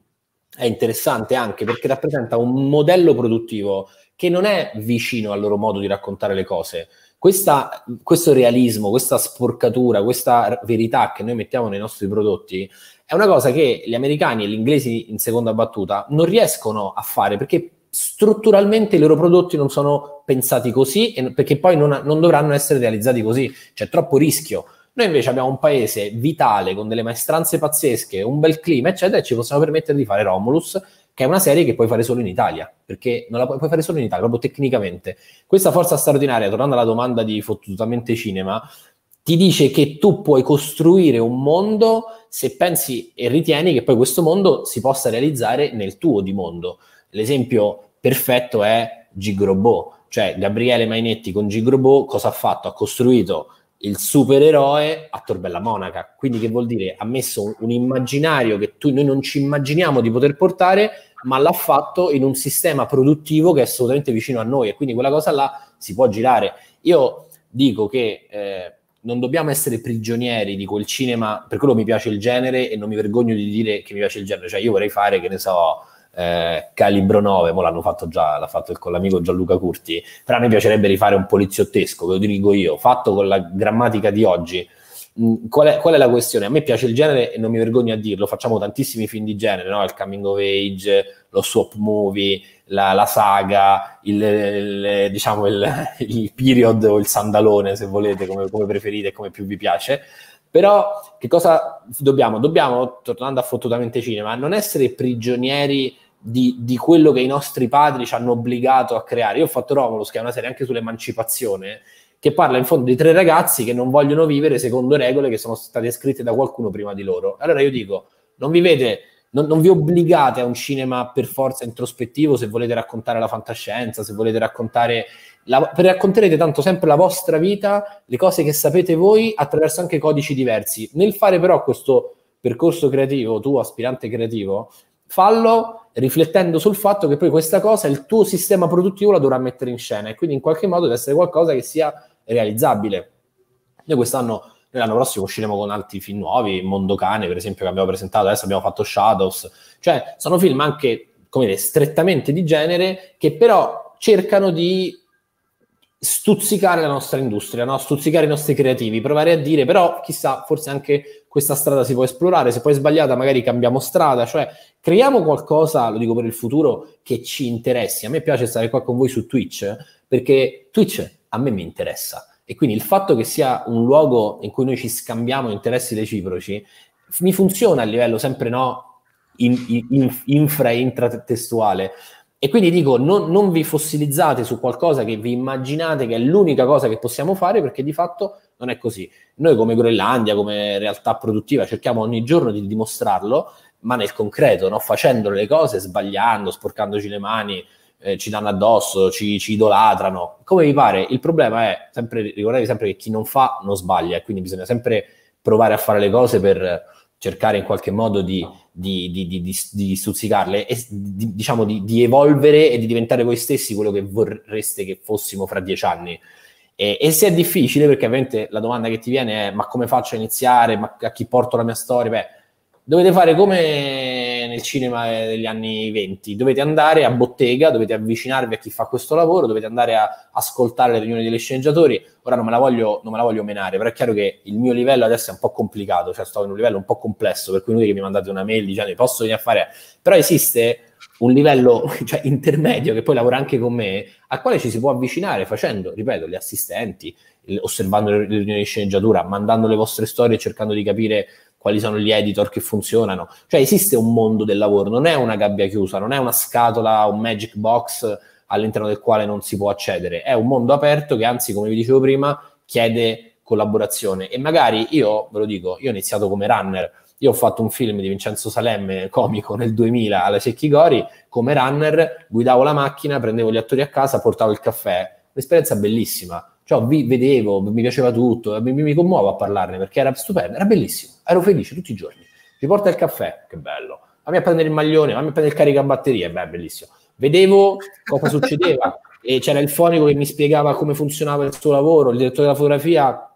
è interessante anche perché rappresenta un modello produttivo che non è vicino al loro modo di raccontare le cose. Questa, questo realismo, questa sporcatura, questa verità che noi mettiamo nei nostri prodotti è una cosa che gli americani e gli inglesi in seconda battuta non riescono a fare perché strutturalmente i loro prodotti non sono pensati così e, perché poi non, non dovranno essere realizzati così, c'è troppo rischio. Noi invece abbiamo un paese vitale con delle maestranze pazzesche, un bel clima, eccetera, e ci possiamo permettere di fare Romulus, che è una serie che puoi fare solo in Italia, perché non la puoi, puoi fare solo in Italia, proprio tecnicamente. Questa forza straordinaria, tornando alla domanda di fottutamente cinema, ti dice che tu puoi costruire un mondo se pensi e ritieni che poi questo mondo si possa realizzare nel tuo di mondo. L'esempio perfetto è Gigrobot, cioè Gabriele Mainetti con Gigrobot cosa ha fatto? Ha costruito il supereroe a Torbella Monaca, quindi che vuol dire ha messo un, immaginario che tu, noi non ci immaginiamo di poter portare, ma l'ha fatto in un sistema produttivo che è assolutamente vicino a noi e quindi quella cosa là si può girare. Io dico che... Eh, non dobbiamo essere prigionieri di quel cinema, per quello mi piace il genere e non mi vergogno di dire che mi piace il genere, cioè io vorrei fare, che ne so, eh, Calibro 9, mo l'hanno fatto già, l'ha fatto con l'amico Gianluca Curti, però a me piacerebbe rifare un poliziottesco, ve lo dirigo io, fatto con la grammatica di oggi. Mm, qual, è, qual è, la questione? A me piace il genere e non mi vergogno a dirlo, facciamo tantissimi film di genere, no? il coming of age, lo swap movie, la, la saga, il, il diciamo il, il, period o il sandalone, se volete, come, come preferite e come più vi piace. Però che cosa dobbiamo? Dobbiamo, tornando a fottutamente cinema, non essere prigionieri di, di, quello che i nostri padri ci hanno obbligato a creare. Io ho fatto Romulus, che è una serie anche sull'emancipazione, che parla in fondo di tre ragazzi che non vogliono vivere secondo regole che sono state scritte da qualcuno prima di loro. Allora io dico, non vivete non, non, vi obbligate a un cinema per forza introspettivo se volete raccontare la fantascienza, se volete raccontare... La, racconterete tanto sempre la vostra vita, le cose che sapete voi attraverso anche codici diversi. Nel fare però questo percorso creativo, tu aspirante creativo, fallo riflettendo sul fatto che poi questa cosa il tuo sistema produttivo la dovrà mettere in scena e quindi in qualche modo deve essere qualcosa che sia realizzabile. Noi quest'anno l'anno prossimo usciremo con altri film nuovi, Mondo Cane, per esempio, che abbiamo presentato, adesso abbiamo fatto Shadows. Cioè, sono film anche, come dire, strettamente di genere, che però cercano di stuzzicare la nostra industria, no? stuzzicare i nostri creativi, provare a dire però chissà, forse anche questa strada si può esplorare, se poi è sbagliata magari cambiamo strada, cioè creiamo qualcosa, lo dico per il futuro, che ci interessi. A me piace stare qua con voi su Twitch perché Twitch a me mi interessa e quindi il fatto che sia un luogo in cui noi ci scambiamo interessi reciproci mi funziona a livello sempre no in, in, infra e intratestuale. E quindi dico, non, non vi fossilizzate su qualcosa che vi immaginate che è l'unica cosa che possiamo fare, perché di fatto non è così. Noi come Groenlandia, come realtà produttiva, cerchiamo ogni giorno di dimostrarlo, ma nel concreto, no? facendo le cose, sbagliando, sporcandoci le mani, eh, ci danno addosso, ci, ci, idolatrano, come vi pare. Il problema è, sempre, ricordatevi sempre che chi non fa non sbaglia, quindi bisogna sempre provare a fare le cose per cercare in qualche modo di, di, di, di stuzzicarle e diciamo di, evolvere e di diventare voi stessi quello che vorreste che fossimo fra dieci anni. E, e, se è difficile, perché ovviamente la domanda che ti viene è ma come faccio a iniziare, ma a chi porto la mia storia, beh, dovete fare come nel cinema degli anni 20. Dovete andare a bottega, dovete avvicinarvi a chi fa questo lavoro, dovete andare a ascoltare le riunioni degli sceneggiatori. Ora non me la voglio, me la voglio menare, però è chiaro che il mio livello adesso è un po' complicato, cioè sto in un livello un po' complesso, per cui non è che mi mandate una mail dicendo posso venire a fare... Però esiste un livello <laughs> cioè, intermedio che poi lavora anche con me, al quale ci si può avvicinare facendo, ripeto, gli assistenti, osservando le riunioni di sceneggiatura, mandando le vostre storie, cercando di capire quali sono gli editor che funzionano. Cioè esiste un mondo del lavoro, non è una gabbia chiusa, non è una scatola, un magic box all'interno del quale non si può accedere, è un mondo aperto che anzi, come vi dicevo prima, chiede collaborazione e magari io, ve lo dico, io ho iniziato come runner, io ho fatto un film di Vincenzo Salemme, comico, nel 2000 alla Cecchi Gori, come runner guidavo la macchina, prendevo gli attori a casa, portavo il caffè, un'esperienza bellissima, cioè, vi vedevo, mi piaceva tutto, mi, mi commuovo a parlarne perché era stupendo, era bellissimo, ero felice tutti i giorni. Ci porta il caffè, che bello. A a prendere il maglione, a me a prendere il caricabatterie, beh, bellissimo. Vedevo cosa succedeva e c'era il fonico che mi spiegava come funzionava il suo lavoro, il direttore della fotografia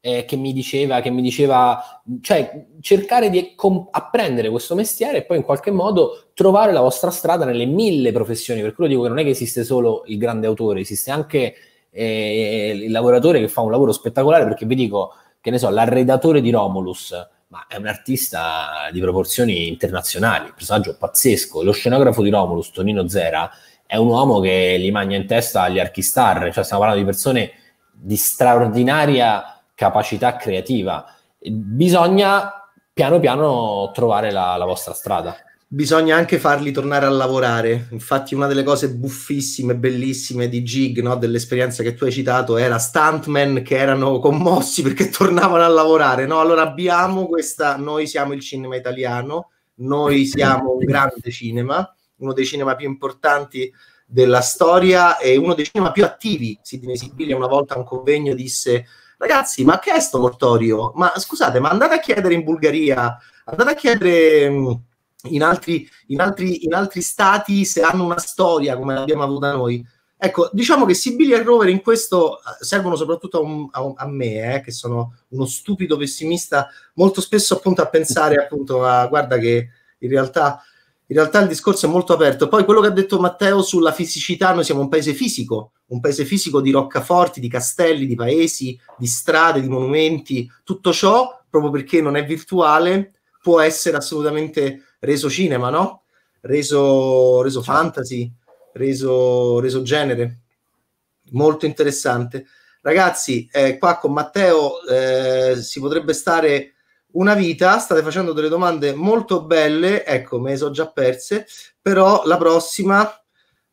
eh, che mi diceva, che mi diceva, cioè cercare di comp- apprendere questo mestiere e poi in qualche modo trovare la vostra strada nelle mille professioni. Per quello dico che non è che esiste solo il grande autore, esiste anche eh, il lavoratore che fa un lavoro spettacolare perché vi dico, che ne so, l'arredatore di Romulus, ma è un artista di proporzioni internazionali, un personaggio pazzesco. Lo scenografo di Romulus, Tonino Zera, è un uomo che li magna in testa agli archistar, cioè stiamo parlando di persone di straordinaria capacità creativa. Bisogna piano piano trovare la, la vostra strada bisogna anche farli tornare a lavorare. Infatti, una delle cose buffissime, bellissime di Jig, no? dell'esperienza che tu hai citato, era stuntmen che erano commossi perché <laughs> tornavano a lavorare. No? Allora abbiamo questa, noi siamo il cinema italiano, noi siamo un grande cinema, uno dei cinema più importanti della storia e uno dei cinema più attivi. Sidney Sibilia una volta a un convegno disse ragazzi, ma che è sto mortorio? Ma scusate, ma andate a chiedere in Bulgaria, andate a chiedere mm, in altri, in, altri, in altri, stati se hanno una storia come l'abbiamo avuta noi. Ecco, diciamo che Sibilia e Rover in questo eh, servono soprattutto a, un, a, a me, eh, che sono uno stupido pessimista, molto spesso appunto a pensare appunto a guarda che in realtà, in realtà il discorso è molto aperto. Poi quello che ha detto Matteo sulla fisicità, noi siamo un paese fisico, un paese fisico di roccaforti, di castelli, di paesi, di strade, di monumenti, tutto ciò proprio perché non è virtuale può essere assolutamente reso cinema, no? Reso, reso certo. fantasy, reso, reso genere. Molto interessante. Ragazzi, eh, qua con Matteo eh, si potrebbe stare una vita, state facendo delle domande molto belle, ecco, me le so già perse, però la prossima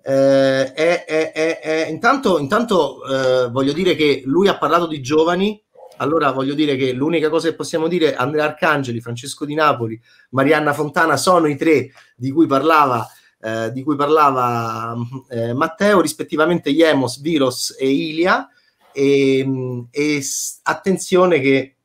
eh, è, è, è, è, Intanto, intanto eh, voglio dire che lui ha parlato di giovani, allora voglio dire che l'unica cosa che possiamo dire, Andrea Arcangeli, Francesco Di Napoli, Marianna Fontana sono i tre di cui parlava, eh, di cui parlava eh, Matteo, rispettivamente Iemos, Viros e Ilia. E, e attenzione che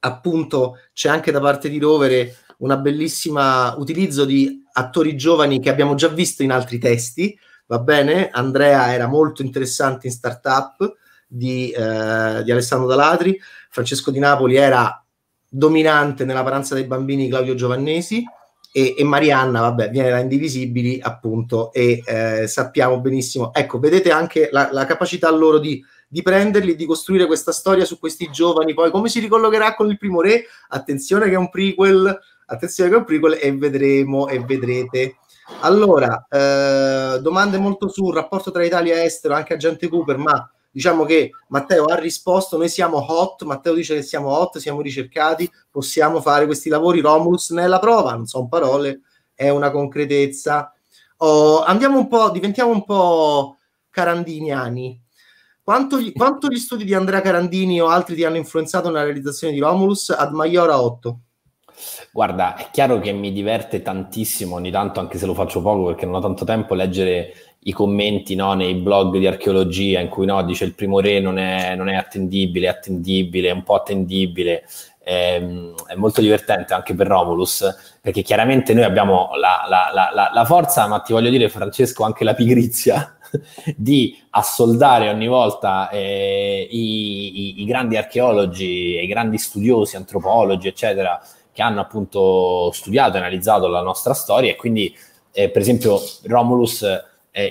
appunto c'è anche da parte di Rovere una bellissima utilizzo di attori giovani che abbiamo già visto in altri testi, va bene? Andrea era molto interessante in startup, di, eh, di Alessandro Dalatri, Francesco Di Napoli era dominante nella paranza dei bambini Claudio Giovannesi e, e Marianna, vabbè, viene da Indivisibili appunto e eh, sappiamo benissimo, ecco, vedete anche la, la capacità loro di di prenderli, di costruire questa storia su questi giovani, poi come si ricollocherà con il primo re, attenzione che è un prequel, attenzione che è un prequel e vedremo e vedrete. Allora, eh, domande molto sul rapporto tra Italia e estero, anche a gente Cooper, ma diciamo che Matteo ha risposto, noi siamo hot, Matteo dice che siamo hot, siamo ricercati, possiamo fare questi lavori, Romulus ne è la prova, non sono parole, è una concretezza. Oh, andiamo un po', diventiamo un po' carandiniani. Quanto gli, quanto gli studi di Andrea Carandini o altri ti hanno influenzato nella realizzazione di Romulus ad Maiora 8? Guarda, è chiaro che mi diverte tantissimo ogni tanto, anche se lo faccio poco perché non ho tanto tempo, leggere i commenti no, nei blog di archeologia in cui no, dice il primo re non è, non è attendibile, è attendibile, è un po' attendibile, è, ehm, è, molto divertente anche per Romulus, perché chiaramente noi abbiamo la, la, la, la forza, ma ti voglio dire Francesco anche la pigrizia <laughs> di assoldare ogni volta eh, i, i, i grandi archeologi, i grandi studiosi, antropologi, eccetera, che hanno appunto studiato e analizzato la nostra storia e quindi eh, per esempio Romulus eh,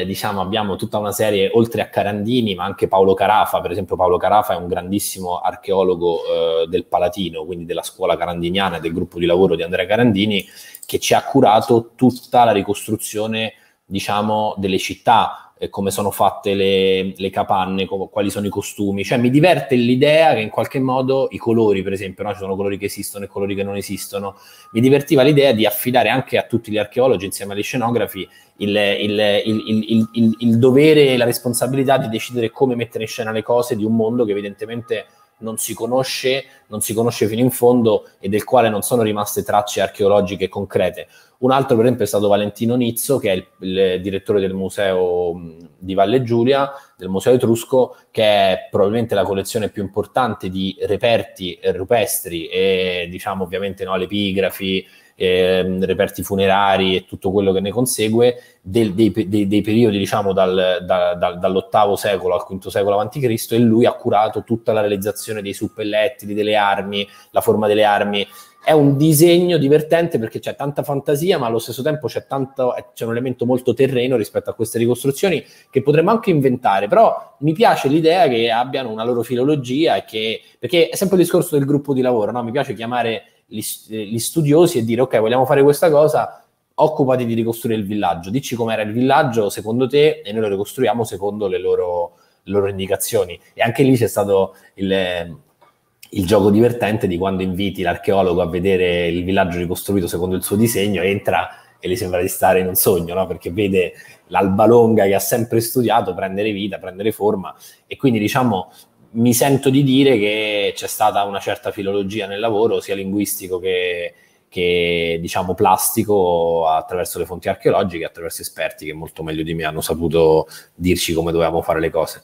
il, diciamo, abbiamo tutta una serie, oltre a Carandini, ma anche Paolo Carafa, per esempio Paolo Carafa è un grandissimo archeologo eh, del Palatino, quindi della scuola carandiniana e del gruppo di lavoro di Andrea Carandini, che ci ha curato tutta la ricostruzione diciamo, delle città eh, come sono fatte le, le capanne, co- quali sono i costumi. Cioè mi diverte l'idea che in qualche modo i colori, per esempio, no? ci sono colori che esistono e colori che non esistono. Mi divertiva l'idea di affidare anche a tutti gli archeologi, insieme agli scenografi, il, il, il, il dovere e la responsabilità di decidere come mettere in scena le cose di un mondo che evidentemente non si conosce, non si conosce fino in fondo e del quale non sono rimaste tracce archeologiche concrete. Un altro, per esempio, è stato Valentino Nizzo, che è il, il, direttore del museo mm, di Valle Giulia, del museo etrusco, che è probabilmente la collezione più importante di reperti rupestri e, diciamo, ovviamente no, l'epigrafi, eh, reperti funerari e tutto quello che ne consegue, del, dei, dei, dei, periodi diciamo dal, da, da, dall'VIII secolo al V secolo a.C. e lui ha curato tutta la realizzazione dei suppellettili, delle armi, la forma delle armi. È un disegno divertente perché c'è tanta fantasia, ma allo stesso tempo c'è, tanto, eh, c'è un elemento molto terreno rispetto a queste ricostruzioni che potremmo anche inventare, però mi piace l'idea che abbiano una loro filologia, che, perché è sempre il discorso del gruppo di lavoro, no? mi piace chiamare gli, gli studiosi e dire ok, vogliamo fare questa cosa, occupati di ricostruire il villaggio, dici com'era il villaggio secondo te e noi lo ricostruiamo secondo le loro, le loro indicazioni. E anche lì c'è stato il, il, gioco divertente di quando inviti l'archeologo a vedere il villaggio ricostruito secondo il suo disegno, entra e gli sembra di stare in un sogno, no? perché vede l'alba longa che ha sempre studiato prendere vita, prendere forma e quindi diciamo mi sento di dire che c'è stata una certa filologia nel lavoro, sia linguistico che, che diciamo plastico attraverso le fonti archeologiche, attraverso esperti che molto meglio di me hanno saputo dirci come dovevamo fare le cose.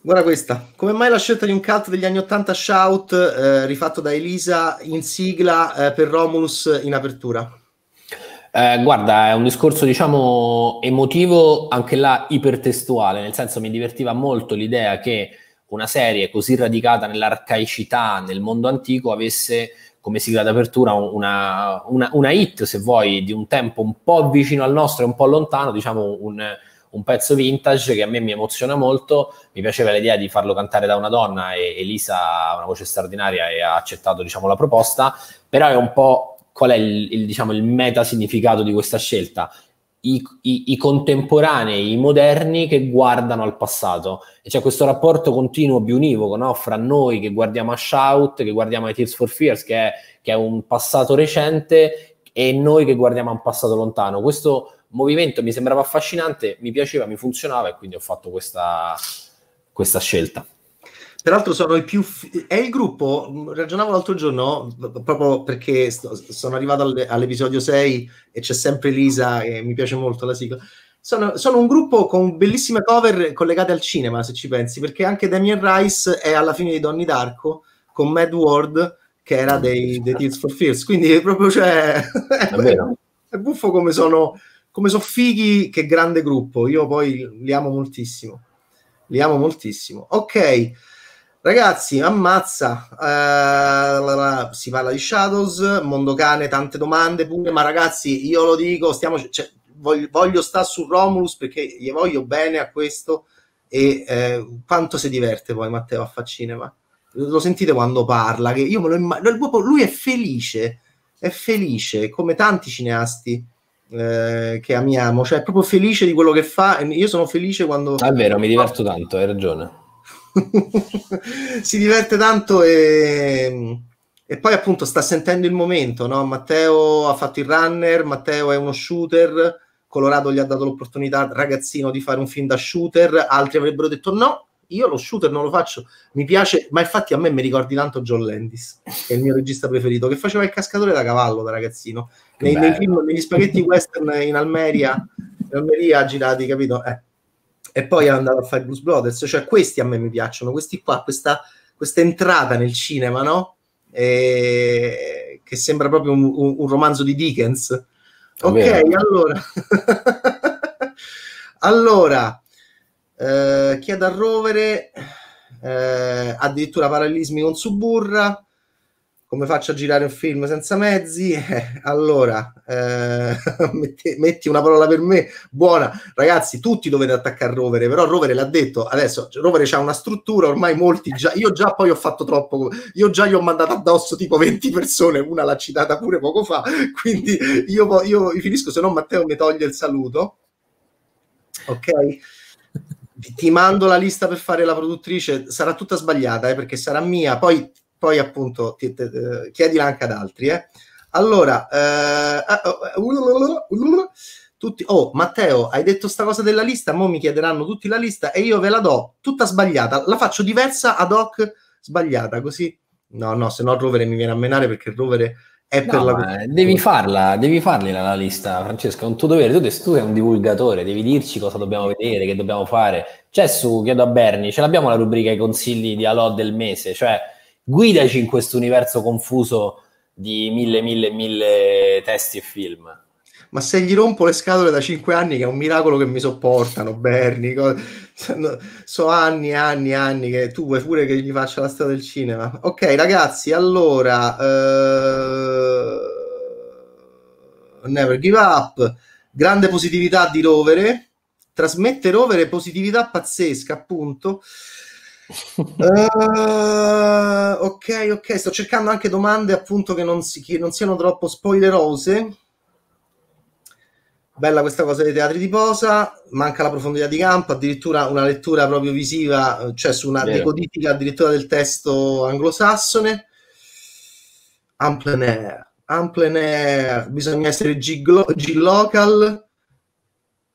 Guarda questa, come mai la scelta di un cult degli anni 80 Shout eh, rifatto da Elisa in sigla eh, per Romulus in apertura? Eh, guarda, è un discorso diciamo emotivo, anche là ipertestuale, nel senso mi divertiva molto l'idea che una serie così radicata nell'arcaicità, nel mondo antico, avesse come sigla d'apertura una, una, una hit, se vuoi, di un tempo un po' vicino al nostro e un po' lontano, diciamo un, un pezzo vintage che a me mi emoziona molto. Mi piaceva l'idea di farlo cantare da una donna e Elisa ha una voce straordinaria e ha accettato diciamo, la proposta, però è un po' qual è il, il, diciamo, il meta significato di questa scelta? I, i, i, contemporanei, i moderni che guardano al passato. E c'è questo rapporto continuo biunivoco no? fra noi che guardiamo a Shout, che guardiamo ai Tears for Fears, che è, che è, un passato recente, e noi che guardiamo a un passato lontano. Questo movimento mi sembrava affascinante, mi piaceva, mi funzionava e quindi ho fatto questa, questa scelta. Peraltro sono i più... Fi- è il gruppo, mm, ragionavo l'altro giorno, proprio perché sto, sono arrivato alle, all'episodio 6 e c'è sempre Lisa e mi piace molto la sigla. Sono, sono, un gruppo con bellissime cover collegate al cinema, se ci pensi, perché anche Damien Rice è alla fine di Donnie Darko con Mad World, che era dei, dei Tears for Fears. Quindi è proprio cioè, <laughs> è, è, buffo come sono, come sono fighi, che grande gruppo. Io poi li amo moltissimo. Li amo moltissimo. Ok. Ragazzi, ammazza. Uh, si parla di Shadows, Mondo Cane, tante domande pure, ma ragazzi, io lo dico, stiamo, cioè, voglio, voglio stare su Romulus perché gli voglio bene a questo e eh, quanto si diverte poi Matteo a Faccinema. Lo sentite quando parla, che io me lo immagino, lui è felice, è felice come tanti cineasti eh, che amiamo, cioè è proprio felice di quello che fa, io sono felice quando... Ah, è vero, mi diverto tanto, hai ragione <laughs> si diverte tanto e, e, poi appunto sta sentendo il momento, no? Matteo ha fatto il runner, Matteo è uno shooter, Colorado gli ha dato l'opportunità, ragazzino, di fare un film da shooter, altri avrebbero detto no, io lo shooter non lo faccio, mi piace, ma infatti a me mi ricordi tanto John Landis, che è il mio regista preferito, che faceva il cascatore da cavallo da ragazzino, nei, nei film, negli spaghetti western in Almeria, in Almeria girati, capito? Eh e poi andava a fare Blues Brothers, cioè questi a me mi piacciono, questi qua, questa, questa entrata nel cinema, no? E... Che sembra proprio un, un, un romanzo di Dickens. Ok, allora. <laughs> allora, eh, chi è da rovere? Eh, addirittura parallelismi con Suburra come faccio a girare un film senza mezzi? <laughs> Eh, allora, eh, <laughs> metti, metti, una parola per me buona. Ragazzi, tutti dovete attaccare Rovere, però Rovere l'ha detto, adesso cioè, Rovere c'ha una struttura, ormai molti già, io già poi ho fatto troppo, io già gli ho mandato addosso tipo 20 persone, una l'ha citata pure poco fa, <laughs> quindi io, io finisco, se no Matteo mi toglie il saluto. Ok? ti mando la lista per fare la produttrice, sarà tutta sbagliata eh, perché sarà mia, poi poi appunto ti, ti, ti, chiedila anche ad altri. Eh. Allora, eh, ah, oh, eh tutti, oh Matteo, hai detto sta cosa della lista, mo mi chiederanno tutti la lista e io ve la do tutta sbagliata, la faccio diversa ad hoc sbagliata, così no, no, se no il rovere mi viene a menare perché il rovere è no, per la... Devi farla, devi farli la lista, Francesca, è un tuo dovere, tu, tu sei un divulgatore, devi dirci cosa dobbiamo vedere, che dobbiamo fare. C'è cioè, su, chiedo a Berni, ce l'abbiamo la rubrica i consigli di Alò del mese, cioè guidaci in questo universo confuso di mille, mille, mille testi e film. Ma se gli rompo le scatole da cinque anni, che è un miracolo che mi sopportano, Berni, so anni e anni e anni che tu vuoi pure che gli faccia la strada del cinema. Ok, ragazzi, allora... Uh... Never give up. Grande positività di Rovere. Trasmette Rovere positività pazzesca, appunto uh, ok, ok, sto cercando anche domande appunto che non, si, che non siano troppo spoilerose. Bella questa cosa dei teatri di posa, manca la profondità di campo, addirittura una lettura proprio visiva, eh, cioè su una Vero. decodifica addirittura del testo anglosassone. En air, en air, bisogna essere G-local.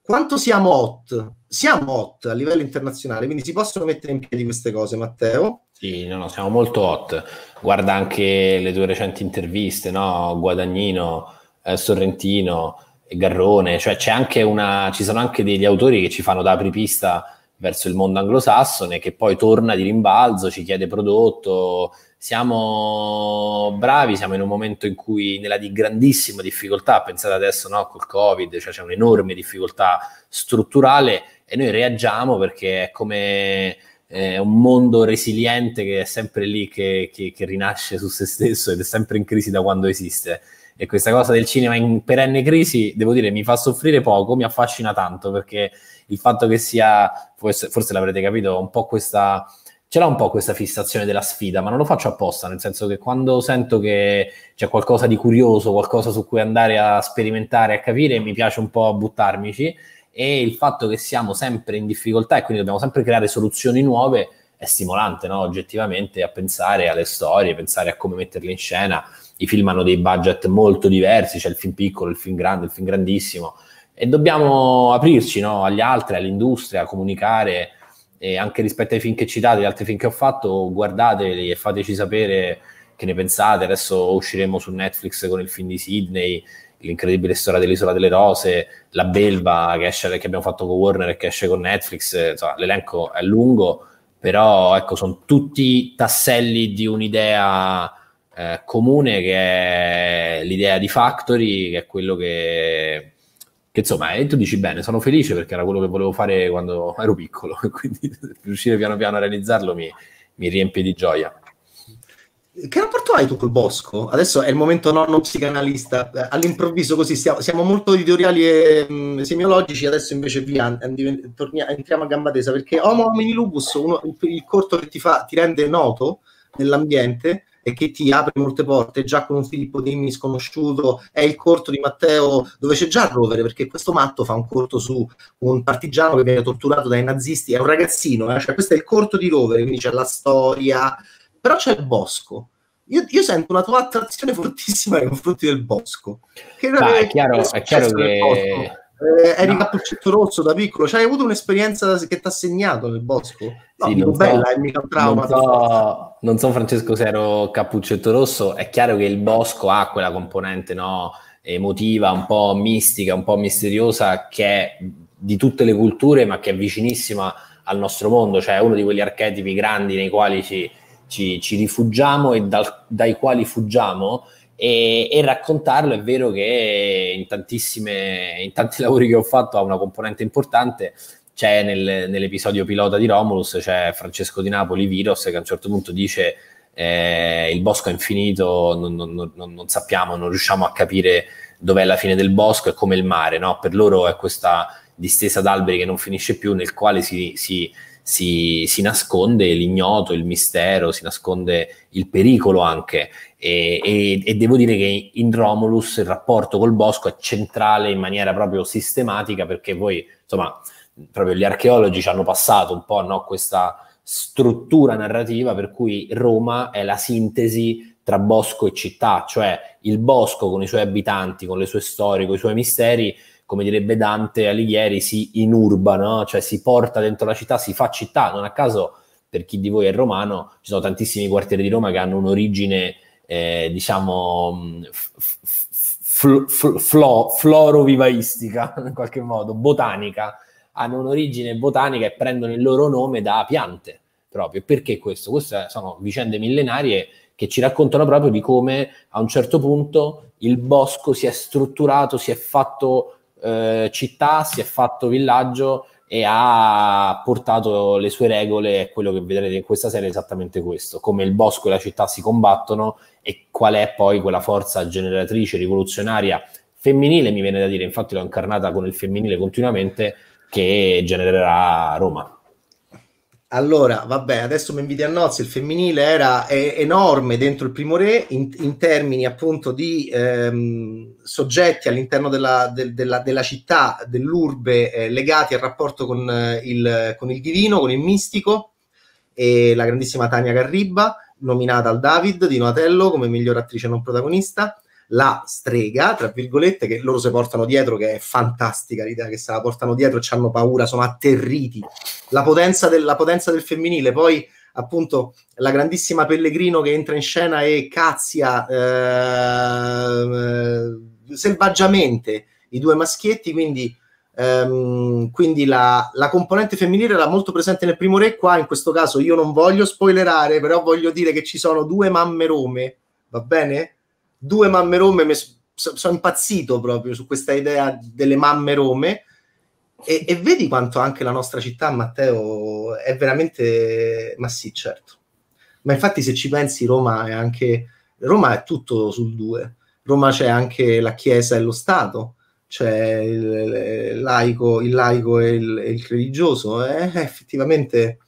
Quanto siamo hot? siamo hot a livello internazionale, quindi si possono mettere in piedi queste cose, Matteo? Sì, no, no, siamo molto hot. Guarda anche le tue recenti interviste, no? Guadagnino, eh, Sorrentino, Garrone, cioè una, ci sono anche degli autori che ci fanno da apripista verso il mondo anglosassone che poi torna di rimbalzo, ci chiede prodotto. Siamo bravi, siamo in un momento in cui nella di grandissima difficoltà, pensate adesso no, col Covid, cioè c'è un'enorme difficoltà strutturale e noi reagiamo perché è come eh, un mondo resiliente che è sempre lì che, che, che, rinasce su se stesso ed è sempre in crisi da quando esiste. E questa cosa del cinema in perenne crisi, devo dire, mi fa soffrire poco, mi affascina tanto perché il fatto che sia, forse, forse l'avrete capito, un po' questa ce l'ha un po' questa fissazione della sfida, ma non lo faccio apposta, nel senso che quando sento che c'è qualcosa di curioso, qualcosa su cui andare a sperimentare, a capire, mi piace un po' buttarmici e il fatto che siamo sempre in difficoltà e quindi dobbiamo sempre creare soluzioni nuove è stimolante, no? oggettivamente, a pensare alle storie, pensare a come metterle in scena. I film hanno dei budget molto diversi, c'è cioè il film piccolo, il film grande, il film grandissimo, e dobbiamo aprirci no? agli altri, all'industria, a comunicare, e anche rispetto ai film che citate, gli altri film che ho fatto, guardateli e fateci sapere che ne pensate. Adesso usciremo su Netflix con il film di Sydney l'incredibile storia dell'Isola delle Rose, La Belva che, esce, che abbiamo fatto con Warner e che esce con Netflix, eh, insomma, l'elenco è lungo, però ecco, sono tutti tasselli di un'idea eh, comune che è l'idea di Factory, che è quello che, che insomma, e tu dici bene, sono felice perché era quello che volevo fare quando ero piccolo, <laughs> quindi riuscire piano piano a realizzarlo mi, mi riempie di gioia. Che rapporto hai tu col bosco? Adesso è il momento nonno psicanalista. Eh, all'improvviso così siamo, siamo molto editoriali e mh, mm, semiologici, adesso invece via, entriamo a gamba tesa, perché Homo homini lupus, uno, il corto che ti, fa, ti rende noto nell'ambiente e che ti apre molte porte, già con un Filippo Dimmi sconosciuto, è il corto di Matteo dove c'è già il rovere, perché questo matto fa un corto su un partigiano che viene torturato dai nazisti, è un ragazzino, eh? cioè questo è il corto di rovere, quindi c'è la storia, però c'è il bosco. Io, io sento una tua attrazione <laughs> fortissima nei confronti del bosco. Che bah, è, chiaro, è, chiaro che... Eh, eri no. cappuccetto rosso da piccolo, cioè, hai avuto un'esperienza che ti ha segnato nel bosco? No, sì, dico, non so, è eh, mica un trauma. Non so, non so, Francesco se ero cappuccetto rosso, è chiaro che il bosco ha quella componente no, emotiva, un po' mistica, un po' misteriosa, che è di tutte le culture, ma che è vicinissima al nostro mondo, cioè è uno di quegli archetipi grandi nei quali ci ci, ci rifugiamo e dal, dai quali fuggiamo e, e, raccontarlo è vero che in, in tanti <laughs> lavori che ho fatto ha una componente importante c'è nel, nell'episodio pilota di Romulus c'è Francesco Di Napoli Viros che a un certo punto dice eh, il bosco è infinito non, non, non, non, sappiamo, non riusciamo a capire dov'è la fine del bosco è come il mare no? per loro è questa distesa d'alberi che non finisce più nel quale si, si si, si, nasconde l'ignoto, il mistero, si nasconde il pericolo anche. E, e, e, devo dire che in Romulus il rapporto col bosco è centrale in maniera proprio sistematica perché voi, insomma, proprio gli archeologi ci hanno passato un po' no, questa struttura narrativa per cui Roma è la sintesi tra bosco e città, cioè il bosco con i suoi abitanti, con le sue storie, con i suoi misteri, come direbbe Dante Alighieri, si inurba, no? cioè si porta dentro la città, si fa città. Non a caso, per chi di voi è romano, ci sono tantissimi quartieri di Roma che hanno un'origine, eh, diciamo, mm, f- f- f- flo- florovivaistica, <laughs> in qualche modo, botanica. Hanno un'origine botanica e prendono il loro nome da piante, proprio. Perché questo? Queste sono vicende millenarie che ci raccontano proprio di come a un certo punto il bosco si è strutturato, si è fatto eh, città, si è fatto villaggio e ha portato le sue regole, è quello che vedrete in questa serie è esattamente questo, come il bosco e la città si combattono e qual è poi quella forza generatrice, rivoluzionaria, femminile mi viene da dire, infatti l'ho incarnata con il femminile continuamente, che genererà Roma. Allora, vabbè, adesso mi inviti a nozze, il femminile era enorme dentro il primo re in, in termini appunto di ehm, soggetti all'interno della, de, della, della città, dell'urbe, eh, legati al rapporto con, eh, il, con, il, divino, con il mistico, e la grandissima Tania Garriba, nominata al David di Donatello come miglior attrice non protagonista, la strega, tra virgolette, che loro si portano dietro, che è fantastica l'idea che se la portano dietro e hanno paura, sono atterriti. La potenza, del, la potenza del femminile, poi appunto la grandissima Pellegrino che entra in scena e cazzia eh, selvaggiamente i due maschietti, quindi, ehm, quindi la, la, componente femminile era molto presente nel primo re, qua in questo caso io non voglio spoilerare, però voglio dire che ci sono due mamme rome, va bene? due mamme rome, me, sono impazzito proprio su questa idea delle mamme rome. E, e, vedi quanto anche la nostra città, Matteo, è veramente. Ma sì, certo. Ma infatti, se ci pensi, Roma è anche. Roma è tutto sul due. Roma c'è anche la Chiesa e lo Stato, c'è il, il laico, il laico e il, il religioso. Eh? Effettivamente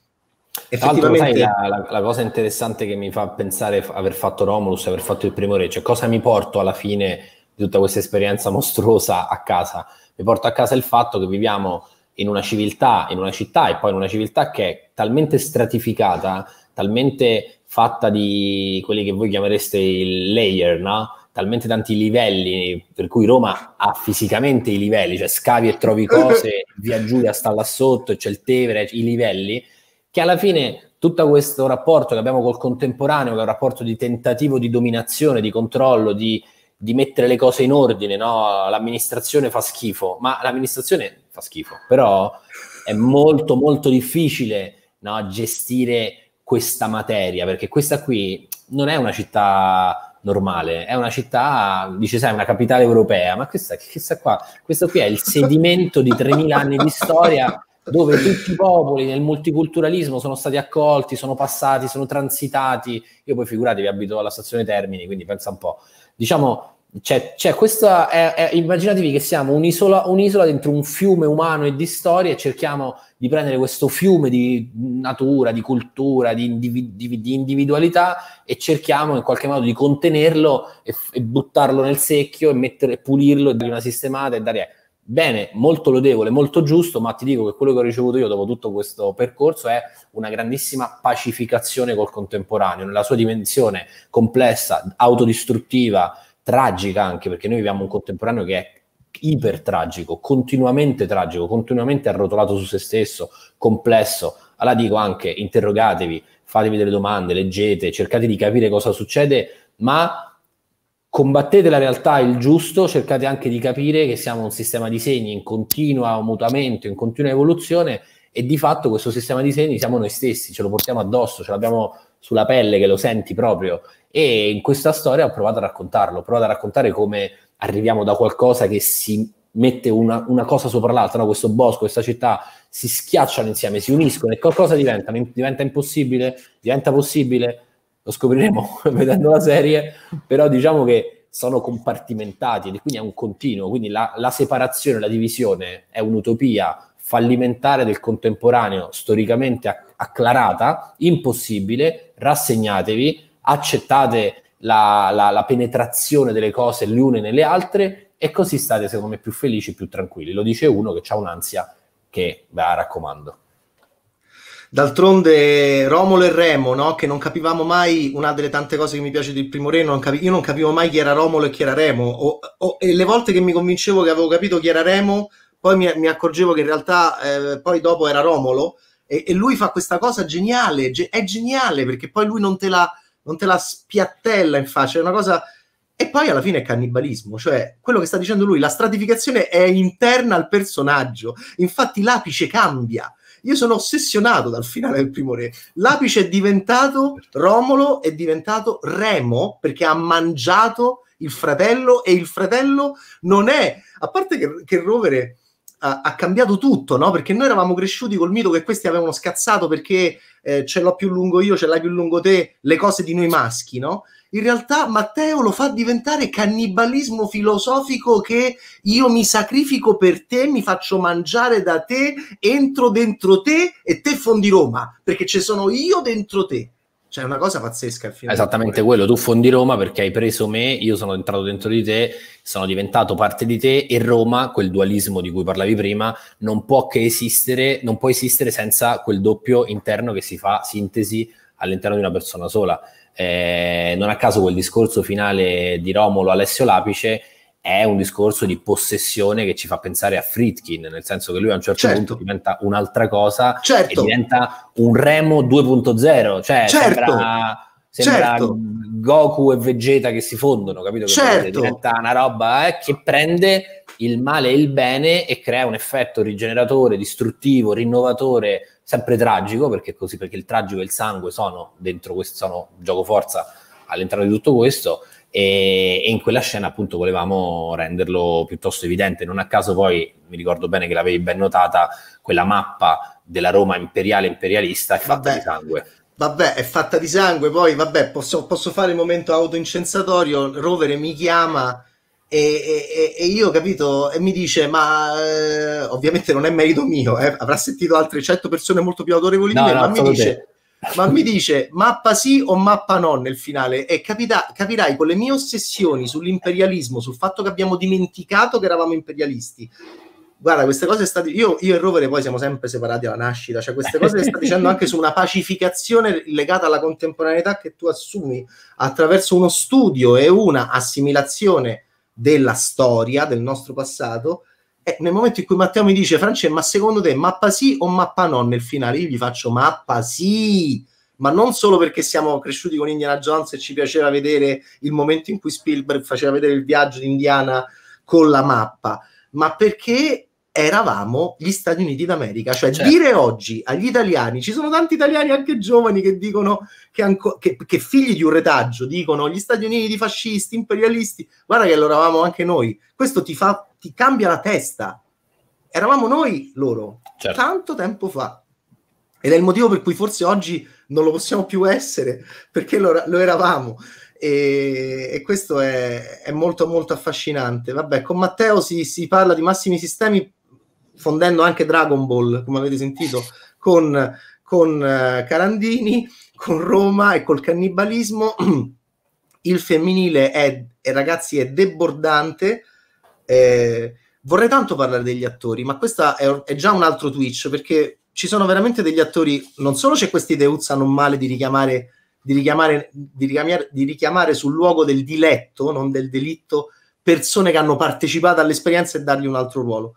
Effettivamente... La, la, la, cosa interessante che mi fa pensare aver fatto Romulus, aver fatto il primo re, cioè cosa mi porto alla fine di tutta questa esperienza mostruosa a casa? Mi porto a casa il fatto che viviamo in una civiltà, in una città e poi in una civiltà che è talmente stratificata, talmente fatta di quelli che voi chiamereste il layer, no? talmente tanti livelli, per cui Roma ha fisicamente i livelli, cioè scavi e trovi cose, <laughs> via Giulia sta là sotto, c'è il Tevere, i livelli, che alla fine tutto questo rapporto che abbiamo col contemporaneo, che è un rapporto di tentativo di dominazione, di controllo, di, di mettere le cose in ordine, no? l'amministrazione fa schifo, ma l'amministrazione fa schifo, però è molto molto difficile no? gestire questa materia, perché questa qui non è una città normale, è una città, dice sai, una capitale europea, ma questa, questa qua, questo qui è il sedimento di 3.000 anni di storia dove tutti i popoli nel multiculturalismo sono stati accolti, sono passati, sono transitati. Io poi figuratevi, abito alla stazione Termini, quindi pensa un po'. Diciamo, c'è, c'è questa, è, è, immaginatevi che siamo un'isola, un'isola dentro un fiume umano e di storie e cerchiamo di prendere questo fiume di natura, di cultura, di, individu- di individualità e cerchiamo in qualche modo di contenerlo e, e buttarlo nel secchio e mettere, pulirlo e dargli una sistemata e dare Bene, molto lodevole, molto giusto, ma ti dico che quello che ho ricevuto io dopo tutto questo percorso è una grandissima pacificazione col contemporaneo, nella sua dimensione complessa, autodistruttiva, tragica anche, perché noi viviamo un contemporaneo che è ipertragico, continuamente tragico, continuamente arrotolato su se stesso, complesso. Allora dico anche interrogatevi, fatevi delle domande, leggete, cercate di capire cosa succede, ma combattete la realtà il giusto, cercate anche di capire che siamo un sistema di segni in continuo mutamento, in continua evoluzione e di fatto questo sistema di segni siamo noi stessi, ce lo portiamo addosso, ce l'abbiamo sulla pelle che lo senti proprio e in questa storia ho provato a raccontarlo, ho provato a raccontare come arriviamo da qualcosa che si mette una, una cosa sopra l'altra, no? questo bosco, questa città si schiacciano insieme, si uniscono e qualcosa diventa, diventa impossibile, diventa possibile lo scopriremo <laughs> vedendo la serie, però diciamo che sono compartimentati, e quindi è un continuo, quindi la, la separazione, la divisione è un'utopia fallimentare del contemporaneo storicamente acclarata, impossibile, rassegnatevi, accettate la, la, la, penetrazione delle cose le une nelle altre e così state secondo me più felici, più tranquilli. Lo dice uno che ha un'ansia che, beh, raccomando. D'altronde Romolo e Remo, no? che non capivamo mai, una delle tante cose che mi piace del primo Re, non capi- io non capivo mai chi era Romolo e chi era Remo, o, o, e le volte che mi convincevo che avevo capito chi era Remo, poi mi, mi accorgevo che in realtà eh, poi dopo era Romolo, e, e lui fa questa cosa geniale, ge- è geniale, perché poi lui non te, la, non te la spiattella in faccia, è una cosa... E poi alla fine è cannibalismo, cioè quello che sta dicendo lui, la stratificazione è interna al personaggio, infatti l'apice cambia, io sono ossessionato dal finale del primo re. L'apice è diventato Romolo, è diventato Remo perché ha mangiato il fratello e il fratello non è, a parte che, che Rovere ha, ha, cambiato tutto, no? Perché noi eravamo cresciuti col mito che questi avevano scazzato perché eh, ce l'ho più lungo io, ce l'hai più lungo te, le cose di noi maschi, no? in realtà Matteo lo fa diventare cannibalismo filosofico che io mi sacrifico per te, mi faccio mangiare da te, entro dentro te e te fondi Roma, perché ci sono io dentro te. Cioè, è una cosa pazzesca. Al fine Esattamente quello, tu fondi Roma perché hai preso me, io sono entrato dentro di te, sono diventato parte di te e Roma, quel dualismo di cui parlavi prima, non può che esistere, non può esistere senza quel doppio interno che si fa sintesi all'interno di una persona sola. Eh, non a caso quel discorso finale di Romolo Alessio Lapice è un discorso di possessione che ci fa pensare a Fritkin, nel senso che lui a un certo, certo. punto diventa un'altra cosa certo. e diventa un Remo 2.0, cioè certo. sembra, sembra certo. Goku e Vegeta che si fondono, capito? Che certo. diventa una roba eh, che prende il male e il bene e crea un effetto rigeneratore, distruttivo, rinnovatore, sempre tragico, perché così, perché il tragico e il sangue sono dentro questo, sono gioco forza all'interno di tutto questo, e, in quella scena appunto volevamo renderlo piuttosto evidente. Non a caso poi mi ricordo bene che l'avevi ben notata quella mappa della Roma imperiale imperialista è fatta vabbè, di sangue. Vabbè, è fatta di sangue, poi vabbè, posso, posso fare il momento autoincensatorio, Rovere mi chiama e, e, e, io ho capito e mi dice ma eh, ovviamente non è merito mio eh, avrà sentito altre 100 persone molto più autorevoli di me no, ma, mi dice, ma, mi dice, mappa sì o mappa no nel finale e capita, capirai con le mie ossessioni sull'imperialismo sul fatto che abbiamo dimenticato che eravamo imperialisti Guarda, queste cose state. Io, io e Rovere poi siamo sempre separati alla nascita, cioè queste cose che sta dicendo anche su una pacificazione legata alla contemporaneità che tu assumi attraverso uno studio e una assimilazione della storia, del nostro passato. E nel momento in cui Matteo mi dice, Francesco, ma secondo te mappa sì o mappa no nel finale? Io gli faccio mappa sì, ma non solo perché siamo cresciuti con Indiana Jones e ci piaceva vedere il momento in cui Spielberg faceva vedere il viaggio di Indiana con la mappa, ma perché eravamo gli Stati Uniti d'America. Cioè, certo. dire oggi agli italiani, ci sono tanti italiani anche giovani che dicono che, anco, che, che, figli di un retaggio dicono gli Stati Uniti fascisti, imperialisti, guarda che lo eravamo anche noi. Questo ti, fa, ti cambia la testa. Eravamo noi loro certo. tanto tempo fa. Ed è il motivo per cui forse oggi non lo possiamo più essere, perché lo, lo eravamo. E, e, questo è, è molto molto affascinante. Vabbè, con Matteo si, si parla di massimi sistemi fondendo anche Dragon Ball, come avete sentito, con, con uh, Carandini, con Roma e col cannibalismo. <clears throat> Il femminile è, è ragazzi, è debordante. Eh, vorrei tanto parlare degli attori, ma questa è, è, già un altro Twitch perché ci sono veramente degli attori. Non solo c'è questa ideuzza non male di richiamare, di, richiamare, di, richiamare, di richiamare sul luogo del diletto, non del delitto, persone che hanno partecipato all'esperienza e dargli un altro ruolo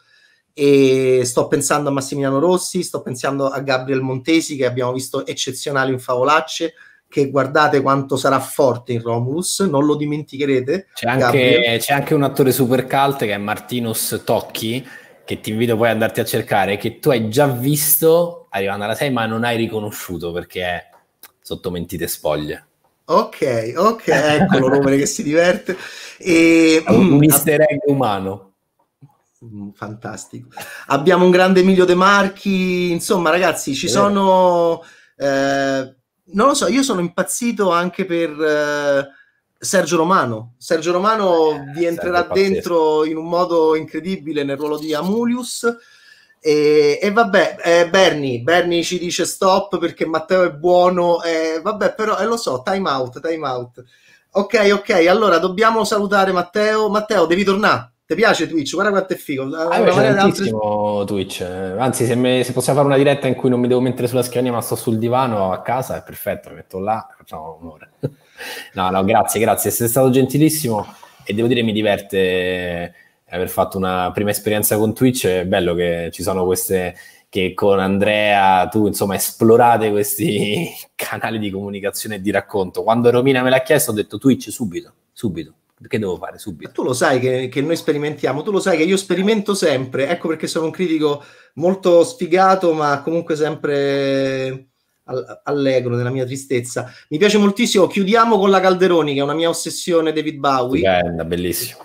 e sto pensando a Massimiliano Rossi, sto pensando a Gabriel Montesi che abbiamo visto eccezionale in favolacce, che guardate quanto sarà forte in Romulus, non lo dimenticherete. C'è anche, c'è anche un attore super cult che è Martinus Tocchi, che ti invito poi ad andarti a cercare, che tu hai già visto arrivando alla 6 ma non hai riconosciuto perché è sotto mentite spoglie. Ok, ok, eccolo <laughs> Romere che si diverte. E, un, un mm, egg umano. Mm, fantastico. Abbiamo un grande Emilio De Marchi, insomma ragazzi ci eh. sono... Eh, non lo so, io sono impazzito anche per eh, Sergio Romano. Sergio Romano eh, vi entrerà dentro in un modo incredibile nel ruolo di Amulius. E, e vabbè, eh, Bernie, Bernie ci dice stop perché Matteo è buono. Eh, vabbè, però eh, lo so, time out, time out. Ok, ok, allora dobbiamo salutare Matteo. Matteo, devi tornare. Ti piace Twitch? Guarda quanto è figo. Ah, ah, c'è tantissimo Twitch. Eh. Anzi, se, me, se, possiamo fare una diretta in cui non mi devo mettere sulla scrivania, ma sto sul divano a casa, è perfetto, mi metto là, facciamo un'ora. no, no, grazie, grazie. Sei stato gentilissimo e devo dire mi diverte eh, aver fatto una prima esperienza con Twitch. È bello che ci sono queste che con Andrea tu insomma esplorate questi <laughs> canali di comunicazione e di racconto. Quando Romina me l'ha chiesto ho detto Twitch subito, subito che devo fare subito? Tu lo sai che, che, noi sperimentiamo, tu lo sai che io sperimento sempre, ecco perché sono un critico molto sfigato, ma comunque sempre allegro nella mia tristezza. Mi piace moltissimo, chiudiamo con la Calderoni, che è una mia ossessione David Bowie. Bella, bellissimo.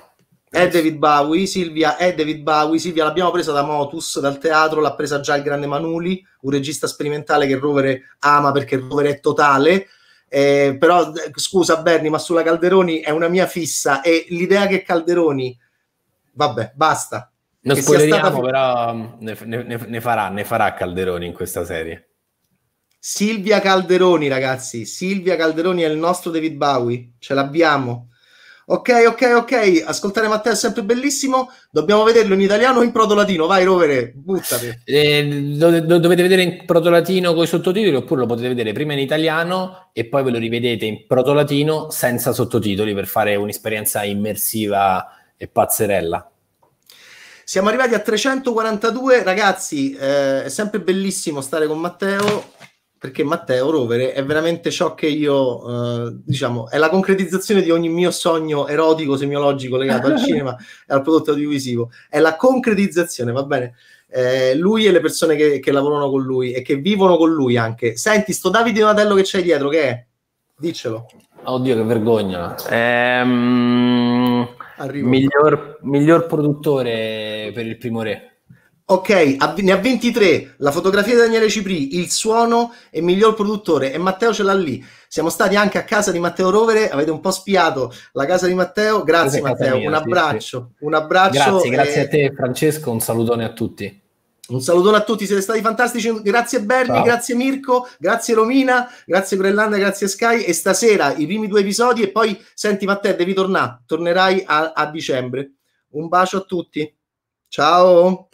È David Bowie, Silvia è David Bowie, Silvia l'abbiamo presa da Motus, dal teatro, l'ha presa già il grande Manuli, un regista sperimentale che Rovere ama perché Rovere è totale, eh, però scusa Berni, ma sulla Calderoni è una mia fissa e l'idea che Calderoni, vabbè, basta. Non spoileriamo, stata... però ne, ne, ne, farà, ne farà Calderoni in questa serie. Silvia Calderoni, ragazzi, Silvia Calderoni è il nostro David Bowie, ce l'abbiamo. Ok, ok, ok. Ascoltare Matteo è sempre bellissimo. Dobbiamo vederlo in italiano o in proto-latino? Vai, Rovere, buttate. Eh, do, do, dovete vedere in proto-latino con i sottotitoli oppure lo potete vedere prima in italiano e poi ve lo rivedete in proto-latino senza sottotitoli per fare un'esperienza immersiva e pazzerella. Siamo arrivati a 342, ragazzi. Eh, è sempre bellissimo stare con Matteo perché Matteo Rovere è veramente ciò che io, eh, diciamo, è la concretizzazione di ogni mio sogno erotico, semiologico legato al <laughs> cinema e al prodotto audiovisivo. È la concretizzazione, va bene? Eh, lui e le persone che, che, lavorano con lui e che vivono con lui anche. Senti, sto Davide Donatello che c'hai dietro, che è? Diccelo. Oddio, che vergogna. Ehm, miglior, miglior produttore per il primo re. Ok, ne ha 23, la fotografia di Daniele Cipri, il suono e miglior produttore e Matteo ce l'ha lì. Siamo stati anche a casa di Matteo Rovere, avete un po' spiato la casa di Matteo. Grazie Matteo, mia, un, abbraccio, sì. un abbraccio. Grazie, e... grazie a te Francesco, un salutone a tutti. Un salutone a tutti, siete stati fantastici. Grazie Berni, Ciao. grazie Mirko, grazie Romina, grazie Grellanda, grazie Sky. E stasera i primi due episodi e poi senti Matteo, devi tornare, tornerai a, a dicembre. Un bacio a tutti. Ciao.